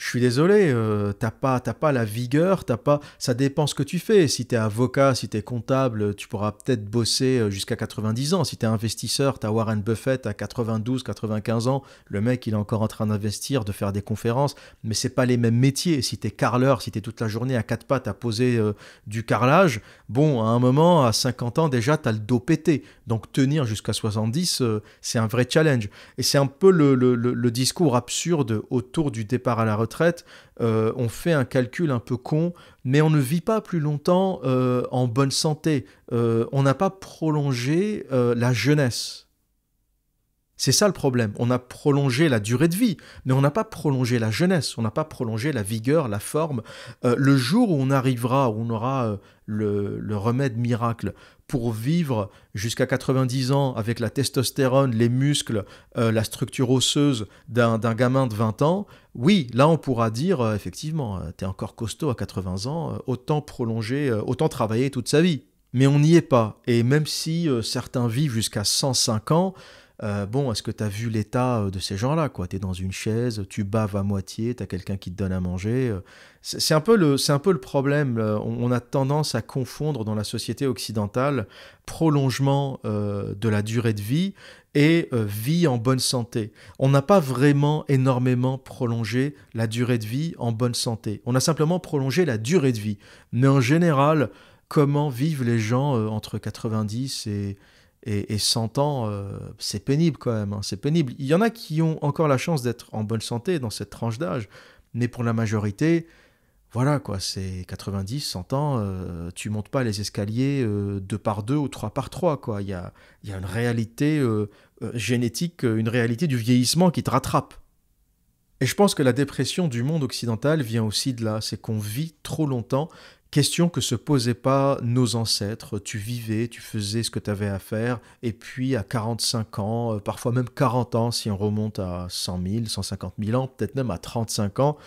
je suis désolé, tu euh, t'as pas, pas la vigueur, pas, ça dépend ce que tu fais. Si t'es avocat, si t'es comptable, tu pourras peut-être bosser euh, jusqu'à 90 ans. Si t'es investisseur, t'as Warren Buffett à 92, 95 ans, le mec il est encore en train d'investir, de faire des conférences, mais c'est pas les mêmes métiers. Si t'es carreleur, si t'es toute la journée à quatre pattes à poser euh, du carrelage, bon, à un moment, à 50 ans déjà, t'as le dos pété. Donc tenir jusqu'à 70, c'est un vrai challenge. Et c'est un peu le, le discours absurde autour du départ à la retraite euh, on fait un calcul un peu con, mais on ne vit pas plus longtemps euh, en bonne santé. Euh, on n'a pas prolongé la jeunesse. C'est ça le problème. On a prolongé la durée de vie, mais on n'a pas prolongé la jeunesse, on n'a pas prolongé la vigueur, la forme. le jour où on arrivera, où on aura le, le remède miracle pour vivre jusqu'à 90 ans avec la testostérone, les muscles, euh, la structure osseuse d'un gamin de 20 ans, oui, là on pourra dire euh, effectivement, euh, t'es encore costaud à 80 ans, autant prolonger, autant travailler toute sa vie. Mais on n'y est pas, et même si certains vivent jusqu'à 105 ans, euh, bon, est-ce que tu as vu l'état euh, de ces gens-là quoi Tu es dans une chaise, tu baves à moitié, tu as quelqu'un qui te donne à manger. Euh. C'est un, peu le, problème. On a tendance à confondre dans la société occidentale prolongement de la durée de vie et vie en bonne santé. On n'a pas vraiment énormément prolongé la durée de vie en bonne santé. On a simplement prolongé la durée de vie. Mais en général, comment vivent les gens entre 90 et et, 100 ans, euh, c'est pénible quand même, hein, c'est pénible. Il y en a qui ont encore la chance d'être en bonne santé dans cette tranche d'âge, mais pour la majorité, voilà quoi, c'est 90, 100 ans, euh, tu montes pas les escaliers euh, deux par deux ou trois par trois quoi. Il y a, une réalité génétique, une réalité du vieillissement qui te rattrape. Et je pense que la dépression du monde occidental vient aussi de là, c'est qu'on vit trop longtemps Question que se posaient pas nos ancêtres. Tu vivais, tu faisais ce que tu avais à faire, et puis à 45 ans, euh, parfois même 40 ans, si on remonte à 100 000, 150 000 ans, peut-être même à 35 ans,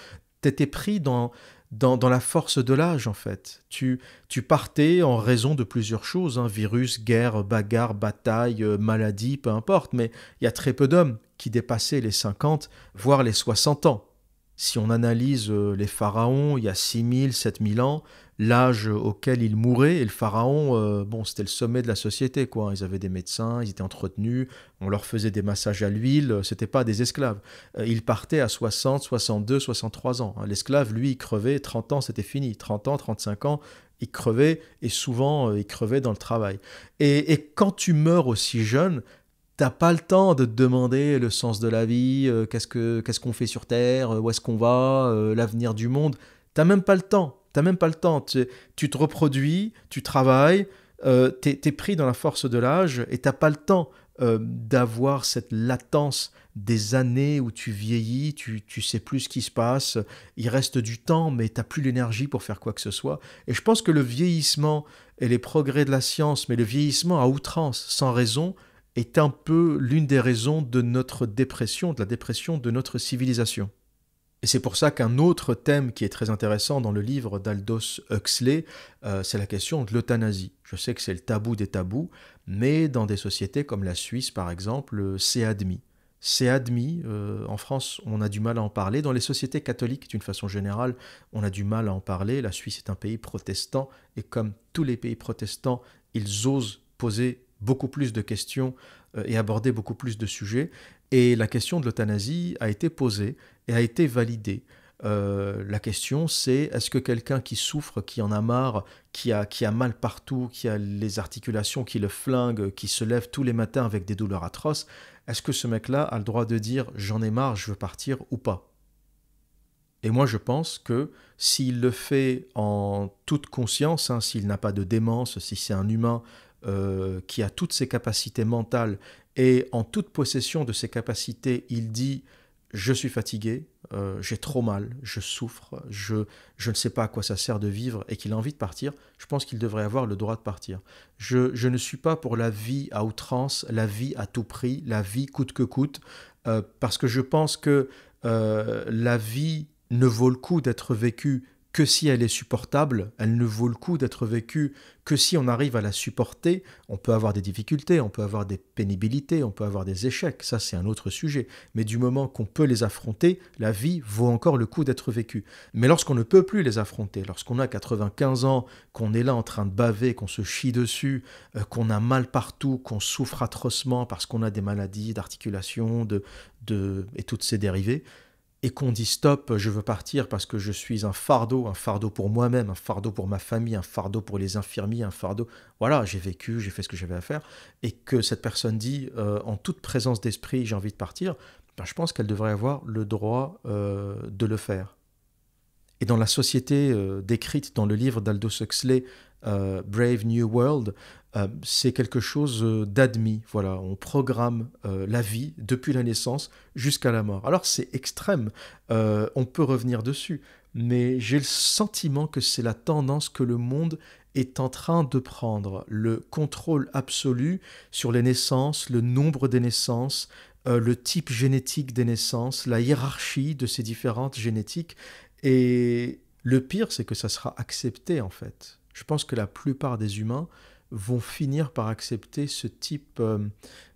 étais pris dans, dans, la force de l'âge, en fait. Tu, tu partais en raison de plusieurs choses, hein. virus, guerre, bagarre, bataille, euh, maladie, peu importe, mais il y a très peu d'hommes qui dépassaient les 50, voire les 60 ans. Si on analyse euh, les pharaons, il y a 6000, 7000 ans, l'âge auquel ils mouraient. Et le pharaon, euh, bon, c'était le sommet de la société, quoi. Ils avaient des médecins, ils étaient entretenus, on leur faisait des massages à l'huile, euh, c'était pas des esclaves. Euh, ils partaient à 60, 62, 63 ans. Hein. L'esclave, lui, il crevait, 30 ans, c'était fini. 30 ans, 35 ans, il crevait, et souvent, il crevait dans le travail. Et, quand tu meurs aussi jeune, T'as pas le temps de te demander le sens de la vie, qu'est-ce qu'on fait sur Terre, où est-ce qu'on va, l'avenir du monde. T'as même pas le temps. T'as même pas le temps. Tu, te reproduis, tu travailles, euh, t'es es pris dans la force de l'âge et t'as pas le temps euh, d'avoir cette latence des années où tu vieillis, tu, tu sais plus ce qui se passe, il reste du temps, mais t'as plus l'énergie pour faire quoi que ce soit. Et je pense que le vieillissement et les progrès de la science, mais le vieillissement à outrance, sans raison, est un peu l'une des raisons de notre dépression, de la dépression de notre civilisation. Et c'est pour ça qu'un autre thème qui est très intéressant dans le livre d'Aldos Huxley, euh, c'est la question de l'euthanasie. Je sais que c'est le tabou des tabous, mais dans des sociétés comme la Suisse par exemple, euh, c'est admis. C'est admis, euh, en France on a du mal à en parler, dans les sociétés catholiques d'une façon générale on a du mal à en parler, la Suisse est un pays protestant et comme tous les pays protestants ils osent poser beaucoup plus de questions et aborder beaucoup plus de sujets. Et la question de l'euthanasie a été posée et a été validé, euh, la question, c'est est-ce que quelqu'un qui souffre, qui en a marre, qui a, qui a mal partout, qui a les articulations qui le flingue, qui se lève tous les matins avec des douleurs atroces, est-ce que ce mec-là a le droit de dire j'en ai marre, je veux partir ou pas Et moi, je pense que s'il le fait en toute conscience, hein, s'il n'a pas de démence, si c'est un humain euh, qui a toutes ses capacités mentales et en toute possession de ses capacités, il dit je suis fatigué, euh, j'ai trop mal, je souffre, je, ne sais pas à quoi ça sert de vivre et qu'il a envie de partir, je pense qu'il devrait avoir le droit de partir. Je, ne suis pas pour la vie à outrance, la vie à tout prix, la vie coûte que coûte, euh, parce que je pense que euh, la vie ne vaut le coup d'être vécue que si elle est supportable, elle ne vaut le coup d'être vécue que si on arrive à la supporter. On peut avoir des difficultés, on peut avoir des pénibilités, on peut avoir des échecs, ça c'est un autre sujet. Mais du moment qu'on peut les affronter, la vie vaut encore le coup d'être vécue. Mais lorsqu'on ne peut plus les affronter, lorsqu'on a 95 ans, qu'on est là en train de baver, qu'on se chie dessus, euh, qu'on a mal partout, qu'on souffre atrocement parce qu'on a des maladies d'articulation de, de, et toutes ces dérivées, et qu'on dit stop, je veux partir parce que je suis un fardeau, un fardeau pour moi-même, un fardeau pour ma famille, un fardeau pour les infirmiers, un fardeau. Voilà, j'ai vécu, j'ai fait ce que j'avais à faire, et que cette personne dit euh, en toute présence d'esprit, j'ai envie de partir, ben, je pense qu'elle devrait avoir le droit euh, de le faire. Et dans la société euh, décrite dans le livre d'Aldo Huxley, Brave New World, euh, c'est quelque chose euh, d'admis. Voilà, on programme euh, la vie depuis la naissance jusqu'à la mort. Alors c'est extrême, on peut revenir dessus, mais j'ai le sentiment que c'est la tendance que le monde est en train de prendre, le contrôle absolu sur les naissances, le nombre des naissances, le type génétique des naissances, la hiérarchie de ces différentes génétiques. Et le pire, c'est que ça sera accepté en fait. Je pense que la plupart des humains vont finir par accepter ce type euh,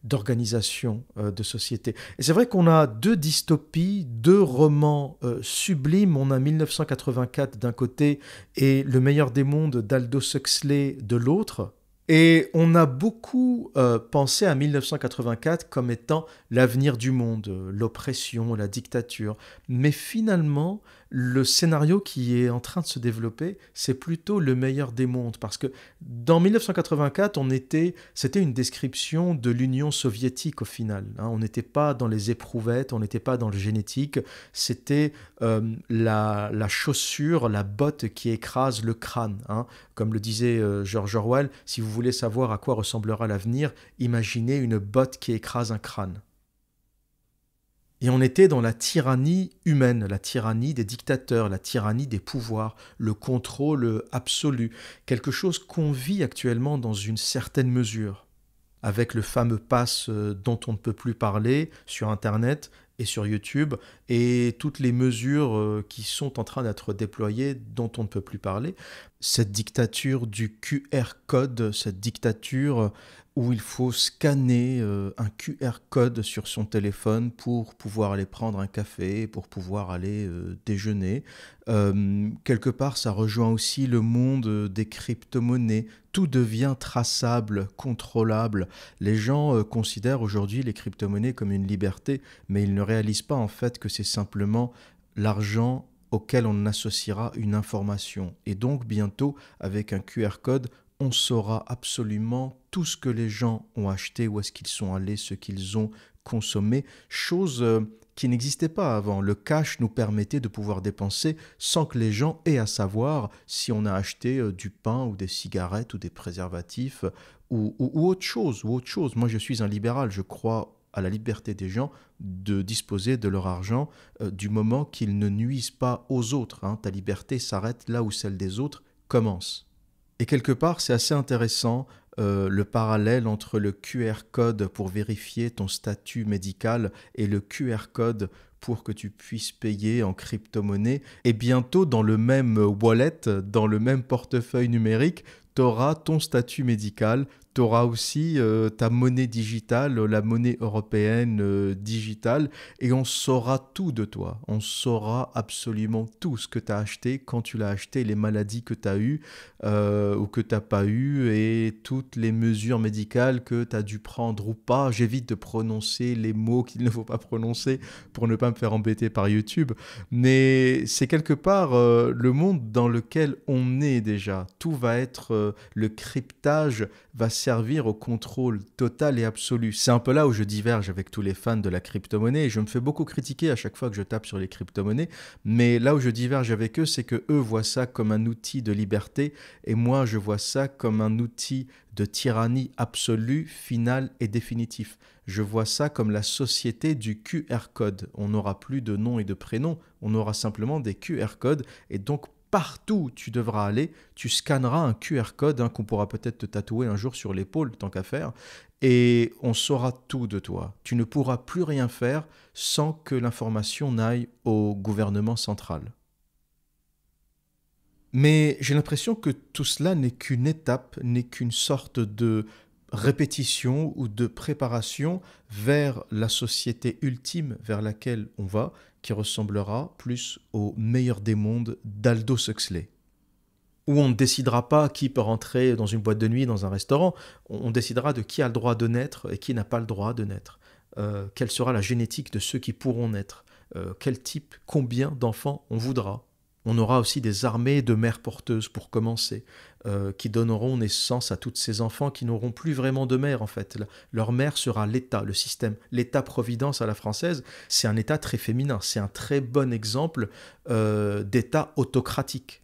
d'organisation euh, de société. Et c'est vrai qu'on a deux dystopies, deux romans euh, sublimes. On a 1984 d'un côté et Le meilleur des mondes d'Aldo Huxley de l'autre. Et on a beaucoup pensé à 1984 comme étant l'avenir du monde, l'oppression, la dictature. Mais finalement, le scénario qui est en train de se développer, c'est plutôt le meilleur des mondes, parce que dans 1984, on était, c'était une description de l'Union soviétique au final. Hein. On n'était pas dans les éprouvettes, on n'était pas dans le génétique, c'était euh, la, chaussure, la botte qui écrase le crâne. Hein. Comme le disait euh, George Orwell, si vous voulez savoir à quoi ressemblera l'avenir, imaginez une botte qui écrase un crâne. Et on était dans la tyrannie humaine, la tyrannie des dictateurs, la tyrannie des pouvoirs, le contrôle absolu, quelque chose qu'on vit actuellement dans une certaine mesure, avec le fameux pass euh, dont on ne peut plus parler sur Internet et sur YouTube, et toutes les mesures euh, qui sont en train d'être déployées dont on ne peut plus parler. Cette dictature du QR code, cette dictature où il faut scanner euh, un QR code sur son téléphone pour pouvoir aller prendre un café, pour pouvoir aller euh, déjeuner. Euh, quelque part, ça rejoint aussi le monde des crypto-monnaies. Tout devient traçable, contrôlable. Les gens considèrent aujourd'hui les crypto-monnaies comme une liberté, mais ils ne réalisent pas en fait que c'est simplement l'argent auquel on associera une information. Et donc bientôt, avec un QR code, on saura absolument tout ce que les gens ont acheté, où est-ce qu'ils sont allés, ce qu'ils ont consommé, chose euh, qui n'existait pas avant. Le cash nous permettait de pouvoir dépenser sans que les gens aient à savoir si on a acheté euh, du pain ou des cigarettes ou des préservatifs euh, ou, autre chose, ou autre chose. Moi, je suis un libéral, je crois à la liberté des gens de disposer de leur argent du moment qu'ils ne nuisent pas aux autres. Hein. Ta liberté s'arrête là où celle des autres commence. Et quelque part, c'est assez intéressant euh, le parallèle entre le QR code pour vérifier ton statut médical et le QR code pour que tu puisses payer en crypto-monnaie. Et bientôt, dans le même wallet, dans le même portefeuille numérique, tu auras ton statut médical, tu aussi euh, ta monnaie digitale, la monnaie européenne euh, digitale, et on saura tout de toi. On saura absolument tout ce que tu as acheté, quand tu l'as acheté, les maladies que tu as eues euh, ou que tu n'as pas eues, et toutes les mesures médicales que tu as dû prendre ou pas. J'évite de prononcer les mots qu'il ne faut pas prononcer pour ne pas me faire embêter par YouTube, mais c'est quelque part le monde dans lequel on est déjà. Tout va être, le cryptage va servir servir au contrôle total et absolu. C'est un peu là où je diverge avec tous les fans de la crypto-monnaie et je me fais beaucoup critiquer à chaque fois que je tape sur les crypto-monnaies, mais là où je diverge avec eux, c'est que eux voient ça comme un outil de liberté et moi je vois ça comme un outil de tyrannie absolue, finale et définitif. Je vois ça comme la société du QR code. On n'aura plus de nom et de prénom, on aura simplement des QR codes et donc partout où tu devras aller, tu scanneras un QR code hein, qu'on pourra peut-être te tatouer un jour sur l'épaule, tant qu'à faire, et on saura tout de toi. Tu ne pourras plus rien faire sans que l'information n'aille au gouvernement central. Mais j'ai l'impression que tout cela n'est qu'une étape, n'est qu'une sorte de répétition ou de préparation vers la société ultime vers laquelle on va, qui ressemblera plus au meilleur des mondes d'Aldo Huxley. Où on ne décidera pas qui peut rentrer dans une boîte de nuit, dans un restaurant, on décidera de qui a le droit de naître et qui n'a pas le droit de naître. Euh, quelle sera la génétique de ceux qui pourront naître euh, Quel type, combien d'enfants on voudra on aura aussi des armées de mères porteuses pour commencer. Euh, qui donneront naissance à toutes ces enfants qui n'auront plus vraiment de mère en fait. Leur mère sera l'État, le système. L'État-providence à la française, c'est un État très féminin, c'est un très bon exemple euh, d'État autocratique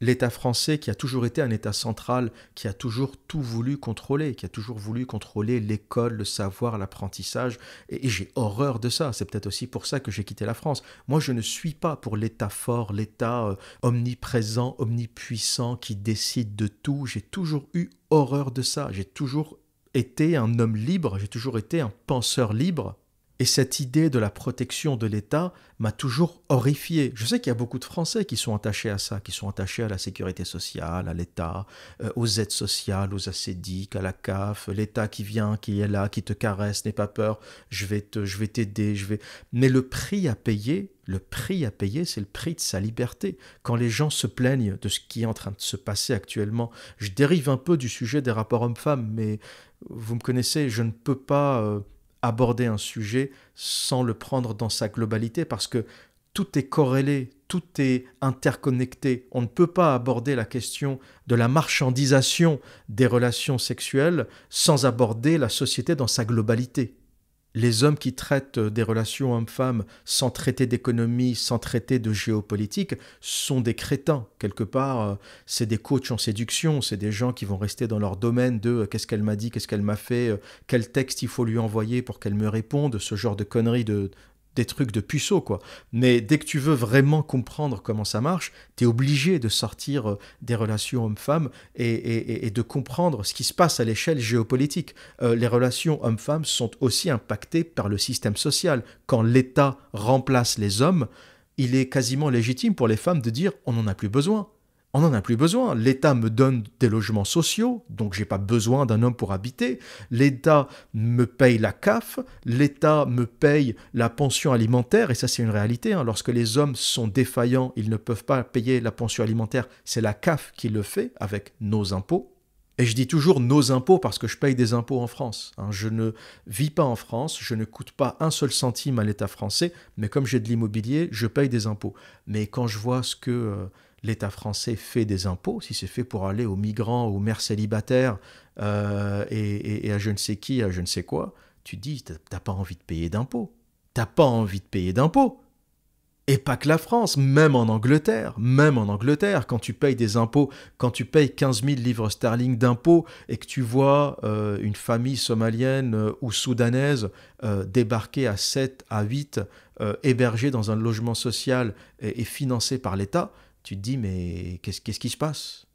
l'État français qui a toujours été un État central, qui a toujours tout voulu contrôler, qui a toujours voulu contrôler l'école, le savoir, l'apprentissage, et, j'ai horreur de ça. C'est peut-être aussi pour ça que j'ai quitté la France. Moi, je ne suis pas pour l'État fort, l'État euh, omniprésent, omnipuissant, qui décide de tout. J'ai toujours eu horreur de ça. J'ai toujours été un homme libre, j'ai toujours été un penseur libre, et cette idée de la protection de l'État m'a toujours horrifié. Je sais qu'il y a beaucoup de Français qui sont attachés à ça, qui sont attachés à la sécurité sociale, à l'État, euh, aux aides sociales, aux assédiques, à la CAF, l'État qui vient, qui est là, qui te caresse, n'aie pas peur, je vais te, je vais t'aider, je vais. Mais le prix à payer, le prix à payer, c'est le prix de sa liberté. Quand les gens se plaignent de ce qui est en train de se passer actuellement, je dérive un peu du sujet des rapports hommes-femmes, mais vous me connaissez, je ne peux pas. Euh, aborder un sujet sans le prendre dans sa globalité parce que tout est corrélé, tout est interconnecté. On ne peut pas aborder la question de la marchandisation des relations sexuelles sans aborder la société dans sa globalité les hommes qui traitent des relations hommes-femmes sans traiter d'économie, sans traiter de géopolitique, sont des crétins. Quelque part, euh, c'est des coachs en séduction, c'est des gens qui vont rester dans leur domaine de euh, qu'est-ce qu'elle m'a dit, qu'est-ce qu'elle m'a fait, euh, quel texte il faut lui envoyer pour qu'elle me réponde, ce genre de conneries de, des trucs de puceau, quoi. Mais dès que tu veux vraiment comprendre comment ça marche, tu es obligé de sortir euh, des relations hommes-femmes et, de comprendre ce qui se passe à l'échelle géopolitique. Euh, les relations hommes-femmes sont aussi impactées par le système social. Quand l'État remplace les hommes, il est quasiment légitime pour les femmes de dire on n'en a plus besoin on n'en a plus besoin. L'État me donne des logements sociaux, donc j'ai pas besoin d'un homme pour habiter. L'État me paye la CAF, l'État me paye la pension alimentaire, et ça c'est une réalité. Hein. Lorsque les hommes sont défaillants, ils ne peuvent pas payer la pension alimentaire, c'est la CAF qui le fait avec nos impôts. Et je dis toujours nos impôts parce que je paye des impôts en France. Hein. Je ne vis pas en France, je ne coûte pas un seul centime à l'État français, mais comme j'ai de l'immobilier, je paye des impôts. Mais quand je vois ce que euh, l'État français fait des impôts, si c'est fait pour aller aux migrants, aux mères célibataires euh, et, à je ne sais qui, à je ne sais quoi, tu dis, dis, t'as pas envie de payer d'impôts. T'as pas envie de payer d'impôts. Et pas que la France, même en Angleterre, même en Angleterre, quand tu payes des impôts, quand tu payes 15 000 livres sterling d'impôts et que tu vois euh, une famille somalienne euh, ou soudanaise débarquer à 7, à 8, hébergée dans un logement social et, et par l'État, tu te dis, mais qu'est-ce qui se passe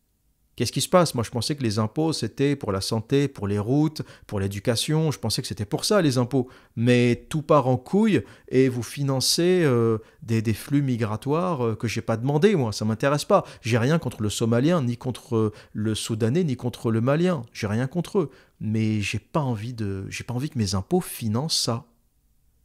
Qu'est-ce qui se passe Moi, je pensais que les impôts, c'était pour la santé, pour les routes, pour l'éducation. Je pensais que c'était pour ça, les impôts. Mais tout part en couille et vous financez euh, des, des, flux migratoires euh, que j'ai pas demandé, moi. Ça m'intéresse pas. J'ai rien contre le Somalien, ni contre euh, le Soudanais, ni contre le Malien. J'ai rien contre eux. Mais j'ai pas envie de, j'ai pas envie que mes impôts financent ça.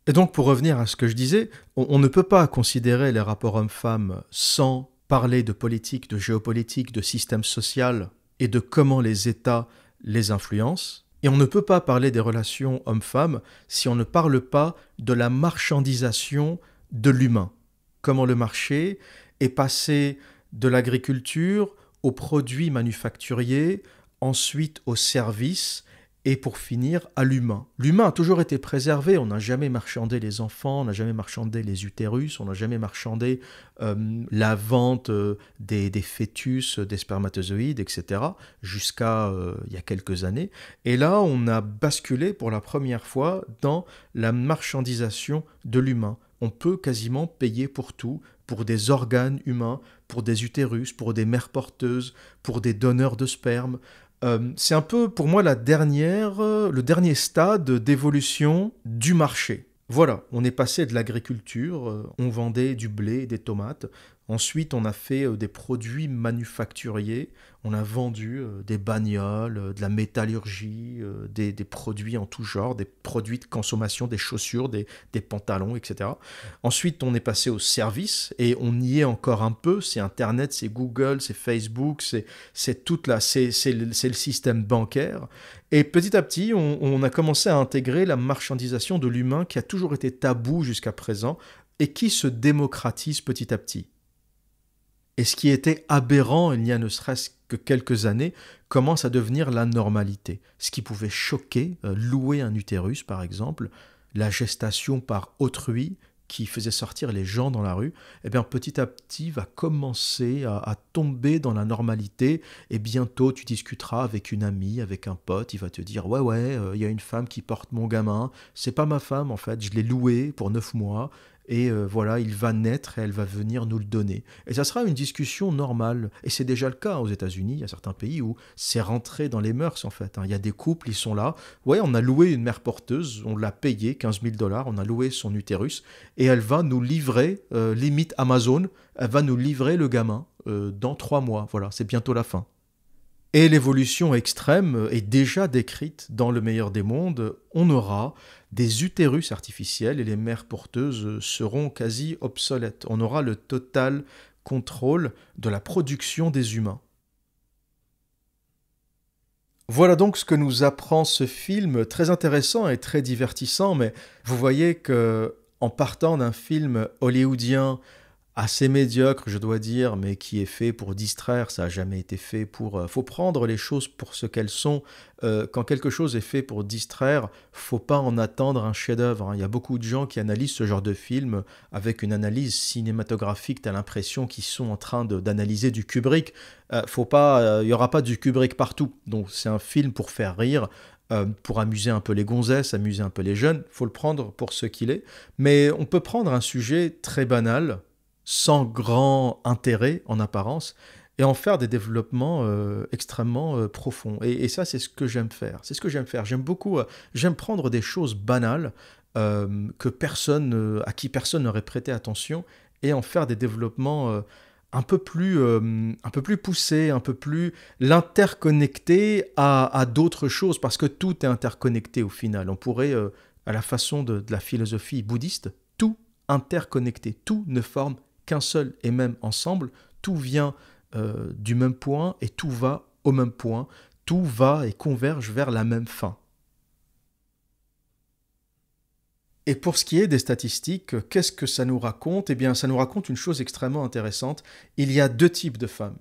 Et donc, pour revenir à ce que je disais, on, on ne peut pas considérer les rapports hommes-femmes sans parler de politique, de géopolitique, de système social et de comment les États les influencent. Et on ne peut pas parler des relations hommes-femmes si on ne parle pas de la marchandisation de l'humain. Comment le marché est passé de l'agriculture aux produits manufacturiers, ensuite aux services, et pour finir, à l'humain. L'humain a toujours été préservé, on n'a jamais marchandé les enfants, on n'a jamais marchandé les utérus, on n'a jamais marchandé euh, la vente euh, des, fœtus, des spermatozoïdes, etc., jusqu'à euh, il y a quelques années. Et là, on a basculé pour la première fois dans la marchandisation de l'humain. On peut quasiment payer pour tout, pour des organes humains, pour des utérus, pour des mères porteuses, pour des donneurs de sperme, euh, c'est un peu pour moi euh, le dernier stade d'évolution du marché. Voilà, on est passé de l'agriculture, euh, on vendait du blé, des tomates, Ensuite, on a fait euh, des produits manufacturiers. On a vendu euh, des bagnoles, euh, de la métallurgie, des, produits en tout genre, des produits de consommation, des chaussures, des, pantalons, etc. Ensuite, on est passé au service et on y est encore un peu. C'est Internet, c'est Google, c'est Facebook, c'est toute la, c'est le, système bancaire. Et petit à petit, on, on a commencé à intégrer la marchandisation de l'humain qui a toujours été tabou jusqu'à présent et qui se démocratise petit à petit. Et ce qui était aberrant il n'y a ne serait-ce que quelques années commence à devenir la normalité. Ce qui pouvait choquer, euh, louer un utérus par exemple, la gestation par autrui qui faisait sortir les gens dans la rue, eh bien petit à petit va commencer à, tomber dans la normalité et bientôt tu discuteras avec une amie, avec un pote, il va te dire ouais ouais, euh, il y a une femme qui porte mon gamin, c'est pas ma femme en fait, je l'ai loué pour neuf mois, et euh, voilà, il va naître et elle va venir nous le donner. Et ça sera une discussion normale. Et c'est déjà le cas aux États-Unis, il y a certains pays où c'est rentré dans les mœurs en fait. Hein. Il y a des couples, ils sont là. Ouais, on a loué une mère porteuse, on l'a payée 15 000 dollars, on a loué son utérus et elle va nous livrer, euh, limite Amazon, elle va nous livrer le gamin euh, dans trois mois. Voilà, c'est bientôt la fin. Et l'évolution extrême est déjà décrite dans le meilleur des mondes. On aura des utérus artificiels et les mères porteuses seront quasi obsolètes. On aura le total contrôle de la production des humains. Voilà donc ce que nous apprend ce film, très intéressant et très divertissant, mais vous voyez que en partant d'un film hollywoodien assez médiocre, je dois dire, mais qui est fait pour distraire. Ça n'a jamais été fait pour. Euh, faut prendre les choses pour ce qu'elles sont. Euh, quand quelque chose est fait pour distraire, faut pas en attendre un chef-d'œuvre. Hein. Il y a beaucoup de gens qui analysent ce genre de film avec une analyse cinématographique. T'as l'impression qu'ils sont en train d'analyser du Kubrick. Euh, faut pas. Il y aura pas du Kubrick partout. Donc c'est un film pour faire rire. pour amuser un peu les gonzesses, amuser un peu les jeunes, faut le prendre pour ce qu'il est. Mais on peut prendre un sujet très banal, sans grand intérêt en apparence, et en faire des développements euh, extrêmement euh, profonds. Et, ça, c'est ce que j'aime faire. C'est ce que j'aime faire. J'aime beaucoup, euh, j'aime prendre des choses banales que personne, à qui personne n'aurait prêté attention, et en faire des développements un peu plus, un peu plus poussés, un peu plus l'interconnecter à, d'autres choses, parce que tout est interconnecté au final. On pourrait, à la façon de, de la philosophie bouddhiste, tout interconnecter, tout ne forme qu'un seul et même ensemble, tout vient euh, du même point et tout va au même point, tout va et converge vers la même fin. Et pour ce qui est des statistiques, qu'est-ce que ça nous raconte Eh bien, ça nous raconte une chose extrêmement intéressante. Il y a deux types de femmes.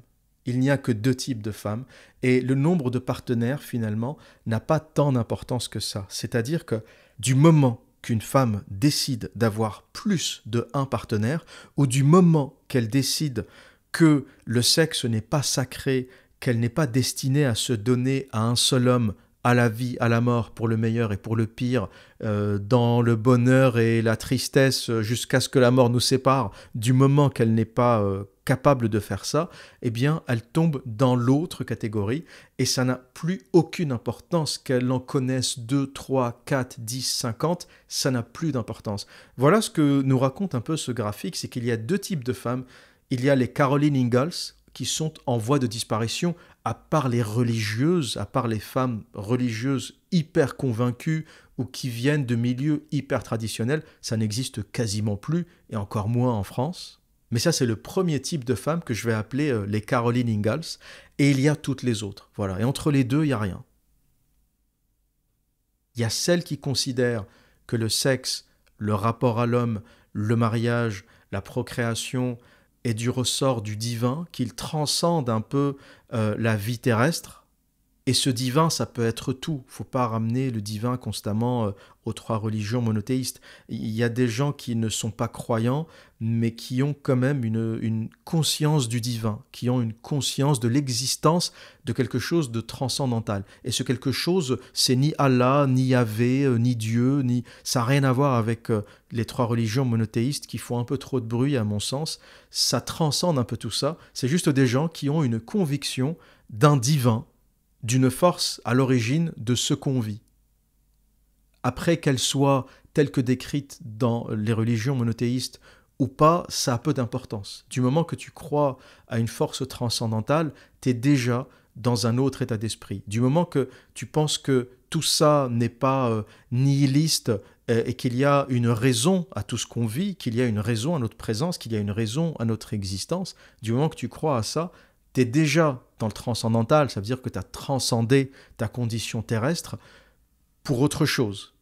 Il n'y a que deux types de femmes. Et le nombre de partenaires, finalement, n'a pas tant d'importance que ça. C'est-à-dire que du moment qu'une femme décide d'avoir plus de un partenaire, ou du moment qu'elle décide que le sexe n'est pas sacré, qu'elle n'est pas destinée à se donner à un seul homme, à la vie, à la mort, pour le meilleur et pour le pire, euh, dans le bonheur et la tristesse, jusqu'à ce que la mort nous sépare, du moment qu'elle n'est pas euh, capable de faire ça, eh bien, elle tombe dans l'autre catégorie et ça n'a plus aucune importance qu'elle en connaisse 2, 3, 4, 10, 50, ça n'a plus d'importance. Voilà ce que nous raconte un peu ce graphique, c'est qu'il y a deux types de femmes. Il y a les Caroline Ingalls, qui sont en voie de disparition, à part les religieuses, à part les femmes religieuses hyper convaincues ou qui viennent de milieux hyper traditionnels, ça n'existe quasiment plus, et encore moins en France. Mais ça, c'est le premier type de femme que je vais appeler euh, les Caroline Ingalls. Et il y a toutes les autres. Voilà. Et entre les deux, il n'y a rien. Il y a celles qui considèrent que le sexe, le rapport à l'homme, le mariage, la procréation est du ressort du divin, qu'il transcende un peu euh, la vie terrestre. Et ce divin, ça peut être tout. Faut pas ramener le divin constamment euh, aux trois religions monothéistes. Il y a des gens qui ne sont pas croyants, mais qui ont quand même une, conscience du divin, qui ont une conscience de l'existence de quelque chose de transcendantal. Et ce quelque chose, c'est ni Allah, ni Yahvé, euh, ni Dieu, ni ça n'a rien à voir avec euh, les trois religions monothéistes qui font un peu trop de bruit à mon sens. Ça transcende un peu tout ça. C'est juste des gens qui ont une conviction d'un divin d'une force à l'origine de ce qu'on vit. Après qu'elle soit telle que décrite dans les religions monothéistes ou pas, ça a peu d'importance. Du moment que tu crois à une force transcendantale, tu es déjà dans un autre état d'esprit. Du moment que tu penses que tout ça n'est pas euh, nihiliste euh, et qu'il y a une raison à tout ce qu'on vit, qu'il y a une raison à notre présence, qu'il y a une raison à notre existence, du moment que tu crois à ça, tu déjà dans le transcendantal, ça veut dire que tu as transcendé ta condition terrestre pour autre chose.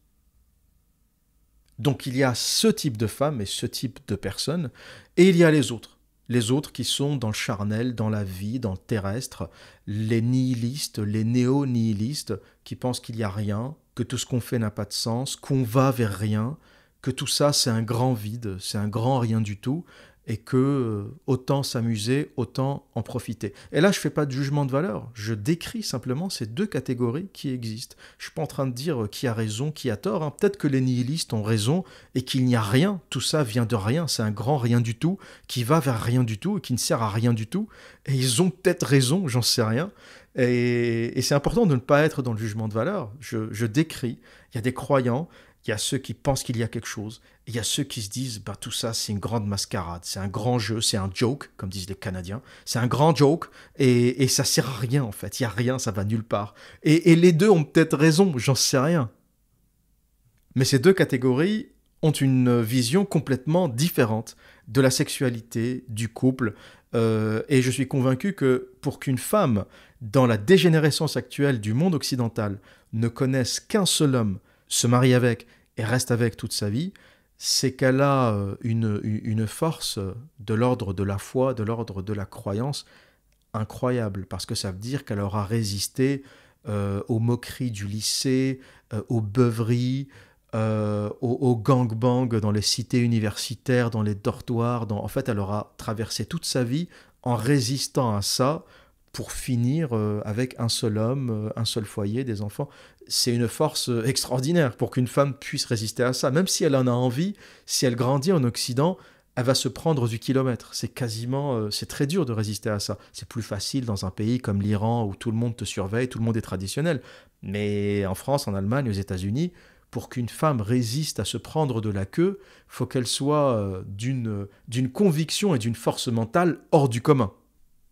Donc il y a ce type de femme et ce type de personne, et il y a les autres. Les autres qui sont dans le charnel, dans la vie, dans le terrestre, les nihilistes, les néo-nihilistes, qui pensent qu'il n'y a rien, que tout ce qu'on fait n'a pas de sens, qu'on va vers rien, que tout ça c'est un grand vide, c'est un grand rien du tout, et que euh, autant s'amuser, autant en profiter. Et là, je ne fais pas de jugement de valeur, je décris simplement ces deux catégories qui existent. Je ne suis pas en train de dire euh, qui a raison, qui a tort. Hein. Peut-être que les nihilistes ont raison et qu'il n'y a rien, tout ça vient de rien, c'est un grand rien du tout qui va vers rien du tout et qui ne sert à rien du tout. Et ils ont peut-être raison, j'en sais rien. Et, c'est important de ne pas être dans le jugement de valeur. je décris, il y a des croyants, il y a ceux qui pensent qu'il y a quelque chose. il y a ceux qui se disent, bah, tout ça, c'est une grande mascarade, c'est un grand jeu, c'est un joke, comme disent les Canadiens. C'est un grand joke et, ça sert à rien, en fait. Il n'y a rien, ça va nulle part. Et, les deux ont peut-être raison, j'en sais rien. Mais ces deux catégories ont une vision complètement différente de la sexualité, du couple. Euh, et je suis convaincu que pour qu'une femme, dans la dégénérescence actuelle du monde occidental, ne connaisse qu'un seul homme se marie avec et reste avec toute sa vie, c'est qu'elle a euh, une, force de l'ordre de la foi, de l'ordre de la croyance incroyable, parce que ça veut dire qu'elle aura résisté euh, aux moqueries du lycée, euh, aux beuveries, aux, gangbangs dans les cités universitaires, dans les dortoirs. En fait, elle aura traversé toute sa vie en résistant à ça, pour finir euh, avec un seul homme, euh, un seul foyer, des enfants. C'est une force euh, extraordinaire pour qu'une femme puisse résister à ça. Même si elle en a envie, si elle grandit en Occident, elle va se prendre du kilomètre. C'est quasiment, c'est très dur de résister à ça. C'est plus facile dans un pays comme l'Iran où tout le monde te surveille, tout le monde est traditionnel. Mais en France, en Allemagne, aux États-Unis, pour qu'une femme résiste à se prendre de la queue, faut qu'elle soit d'une, d'une conviction et d'une force mentale hors du commun.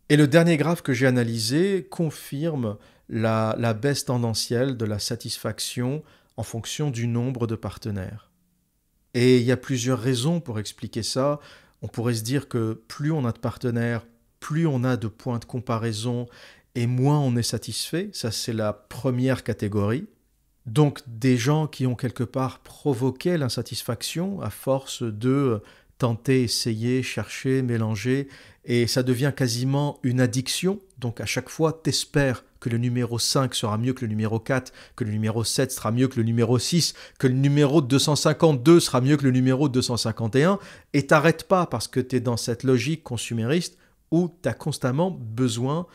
Et le dernier graphe que j'ai analysé confirme la, baisse tendancielle de la satisfaction en fonction du nombre de partenaires. Et il y a plusieurs raisons pour expliquer ça. On pourrait se dire que plus on a de partenaires, plus on a de points de comparaison et moins on est satisfait. Ça, c'est la première catégorie. Donc des gens qui ont quelque part provoqué l'insatisfaction à force de tenter, essayer, chercher, mélanger, et ça devient quasiment une addiction. Donc à chaque fois, t'espères que le numéro 5 sera mieux que le numéro 4, que le numéro 7 sera mieux que le numéro 6, que le numéro 252 sera mieux que le numéro 251, et t'arrêtes pas parce que tu es dans cette logique consumériste où tu as constamment besoin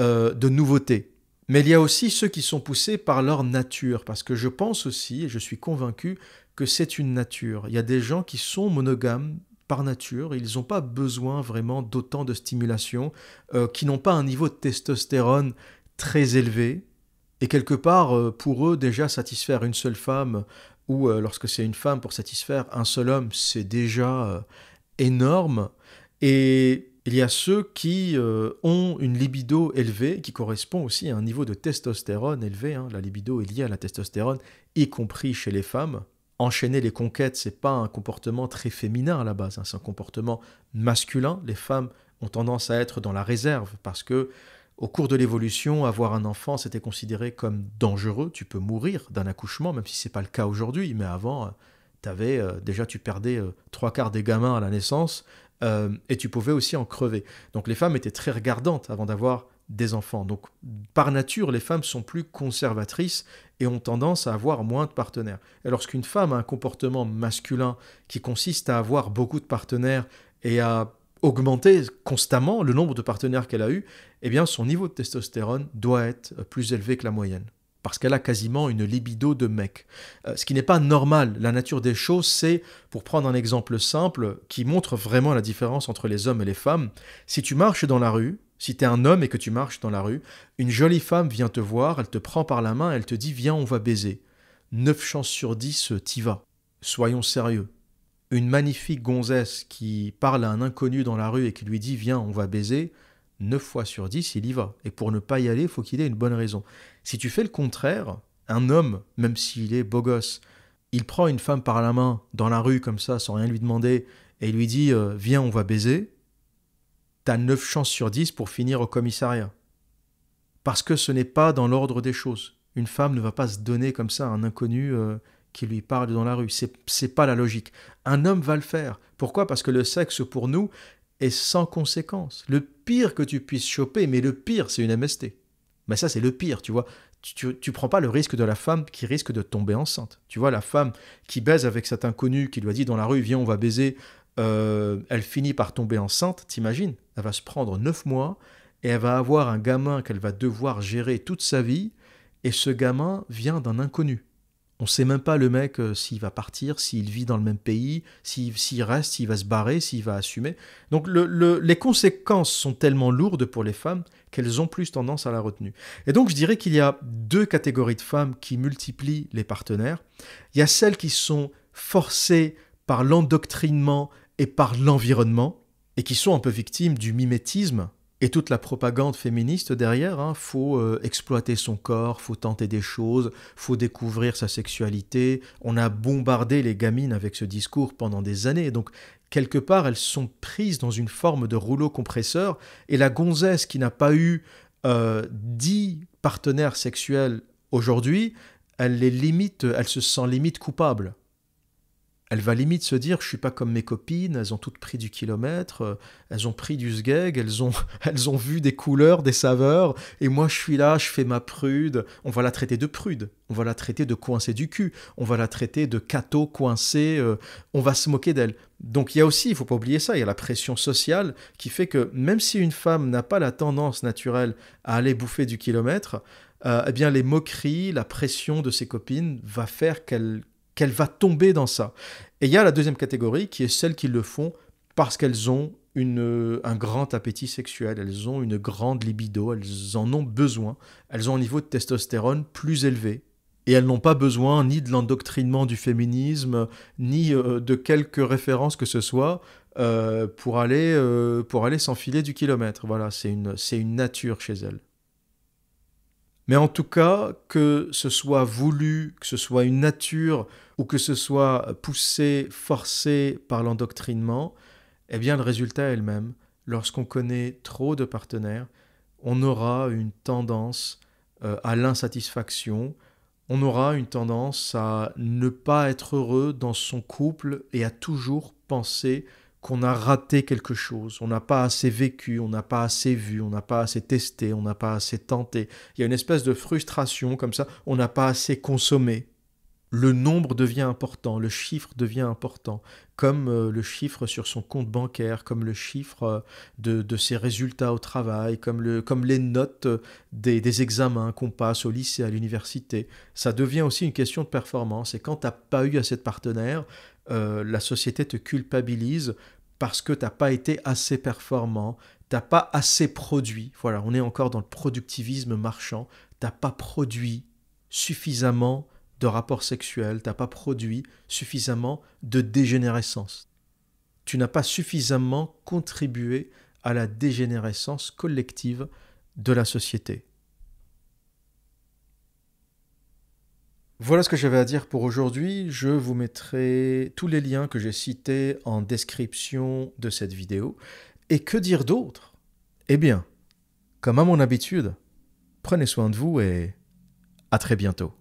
euh, de nouveautés. Mais il y a aussi ceux qui sont poussés par leur nature, parce que je pense aussi, et je suis convaincu, que c'est une nature. Il y a des gens qui sont monogames par nature, ils n'ont pas besoin vraiment d'autant de stimulation, euh, qui n'ont pas un niveau de testostérone très élevé. Et quelque part, euh, pour eux, déjà satisfaire une seule femme, ou euh, lorsque c'est une femme pour satisfaire un seul homme, c'est déjà énorme. Et il y a ceux qui ont une libido élevée, qui correspond aussi à un niveau de testostérone élevé. Hein. La libido est liée à la testostérone, y compris chez les femmes enchaîner les conquêtes, c'est pas un comportement très féminin à la base, hein. c'est un comportement masculin. Les femmes ont tendance à être dans la réserve parce que au cours de l'évolution, avoir un enfant, c'était considéré comme dangereux. Tu peux mourir d'un accouchement, même si c'est pas le cas aujourd'hui. Mais avant, euh, avais, euh, déjà tu perdais euh, trois quarts des gamins à la naissance et tu pouvais aussi en crever. Donc les femmes étaient très regardantes avant d'avoir des enfants. Donc, par nature, les femmes sont plus conservatrices et ont tendance à avoir moins de partenaires. Et lorsqu'une femme a un comportement masculin qui consiste à avoir beaucoup de partenaires et à augmenter constamment le nombre de partenaires qu'elle a eu, eh bien, son niveau de testostérone doit être plus élevé que la moyenne parce qu'elle a quasiment une libido de mec. Euh, ce qui n'est pas normal. La nature des choses, c'est, pour prendre un exemple simple, qui montre vraiment la différence entre les hommes et les femmes, si tu marches dans la rue si t'es un homme et que tu marches dans la rue, une jolie femme vient te voir, elle te prend par la main, elle te dit Viens, on va baiser. Neuf chances sur dix, euh, t'y vas. Soyons sérieux. Une magnifique gonzesse qui parle à un inconnu dans la rue et qui lui dit Viens, on va baiser, neuf fois sur dix, il y va. Et pour ne pas y aller, faut qu'il ait une bonne raison. Si tu fais le contraire, un homme, même s'il est beau gosse, il prend une femme par la main dans la rue comme ça, sans rien lui demander, et il lui dit euh, Viens, on va baiser, tu 9 chances sur 10 pour finir au commissariat. Parce que ce n'est pas dans l'ordre des choses. Une femme ne va pas se donner comme ça à un inconnu euh, qui lui parle dans la rue. C'est, n'est pas la logique. Un homme va le faire. Pourquoi Parce que le sexe, pour nous, est sans conséquence. Le pire que tu puisses choper, mais le pire, c'est une MST. Mais ça, c'est le pire, tu vois. Tu, ne prends pas le risque de la femme qui risque de tomber enceinte. Tu vois, la femme qui baise avec cet inconnu, qui lui a dit dans la rue, viens, on va baiser, euh, elle finit par tomber enceinte, t'imagines Elle va se prendre 9 mois et elle va avoir un gamin qu'elle va devoir gérer toute sa vie, et ce gamin vient d'un inconnu. On ne sait même pas le mec euh, s'il va partir, s'il vit dans le même pays, s'il reste, s'il va se barrer, s'il va assumer. Donc les conséquences sont tellement lourdes pour les femmes qu'elles ont plus tendance à la retenue. Et donc je dirais qu'il y a deux catégories de femmes qui multiplient les partenaires. Il y a celles qui sont forcées par l'endoctrinement, et par l'environnement, et qui sont un peu victimes du mimétisme et toute la propagande féministe derrière, hein, faut euh, exploiter son corps, faut tenter des choses, faut découvrir sa sexualité. On a bombardé les gamines avec ce discours pendant des années, donc quelque part elles sont prises dans une forme de rouleau compresseur. Et la gonzesse qui n'a pas eu euh, dix partenaires sexuels aujourd'hui, elle les limite, elle se sent limite coupable. Elle va limite se dire, je suis pas comme mes copines, elles ont toutes pris du kilomètre, euh, elles ont pris du sgeg, elles ont, elles ont vu des couleurs, des saveurs, et moi je suis là, je fais ma prude. On va la traiter de prude, on va la traiter de coincée du cul, on va la traiter de cato coincé, euh, on va se moquer d'elle. Donc il y a aussi, il faut pas oublier ça, il y a la pression sociale qui fait que même si une femme n'a pas la tendance naturelle à aller bouffer du kilomètre, euh, eh bien les moqueries, la pression de ses copines va faire qu'elle qu'elle va tomber dans ça. Et il y a la deuxième catégorie qui est celle qui le font parce qu'elles ont une, euh, un grand appétit sexuel, elles ont une grande libido, elles en ont besoin, elles ont un niveau de testostérone plus élevé. Et elles n'ont pas besoin ni de l'endoctrinement du féminisme, ni euh, de quelques références que ce soit euh, pour aller, pour aller s'enfiler du kilomètre. Voilà, c'est une, c'est une nature chez elles. Mais en tout cas, que ce soit voulu, que ce soit une nature ou que ce soit poussé, forcé par l'endoctrinement, eh bien le résultat est le même. Lorsqu'on connaît trop de partenaires, on aura une tendance euh, à l'insatisfaction, on aura une tendance à ne pas être heureux dans son couple et à toujours penser qu'on a raté quelque chose, on n'a pas assez vécu, on n'a pas assez vu, on n'a pas assez testé, on n'a pas assez tenté. Il y a une espèce de frustration comme ça, on n'a pas assez consommé. Le nombre devient important, le chiffre devient important, comme euh, le chiffre sur son compte bancaire, comme le chiffre euh, de, ses résultats au travail, comme, les notes euh, des, examens qu'on passe au lycée, à l'université. Ça devient aussi une question de performance. Et quand tu n'as pas eu assez de partenaires, euh, la société te culpabilise parce que tu n'as pas été assez performant, tu t'as pas assez produit. Voilà, on est encore dans le productivisme marchand. tu n'as pas produit suffisamment de rapports sexuels, tu t'as pas produit suffisamment de dégénérescence. Tu n'as pas suffisamment contribué à la dégénérescence collective de la société. Voilà ce que j'avais à dire pour aujourd'hui. Je vous mettrai tous les liens que j'ai cités en description de cette vidéo. Et que dire d'autre Eh bien, comme à mon habitude, prenez soin de vous et à très bientôt.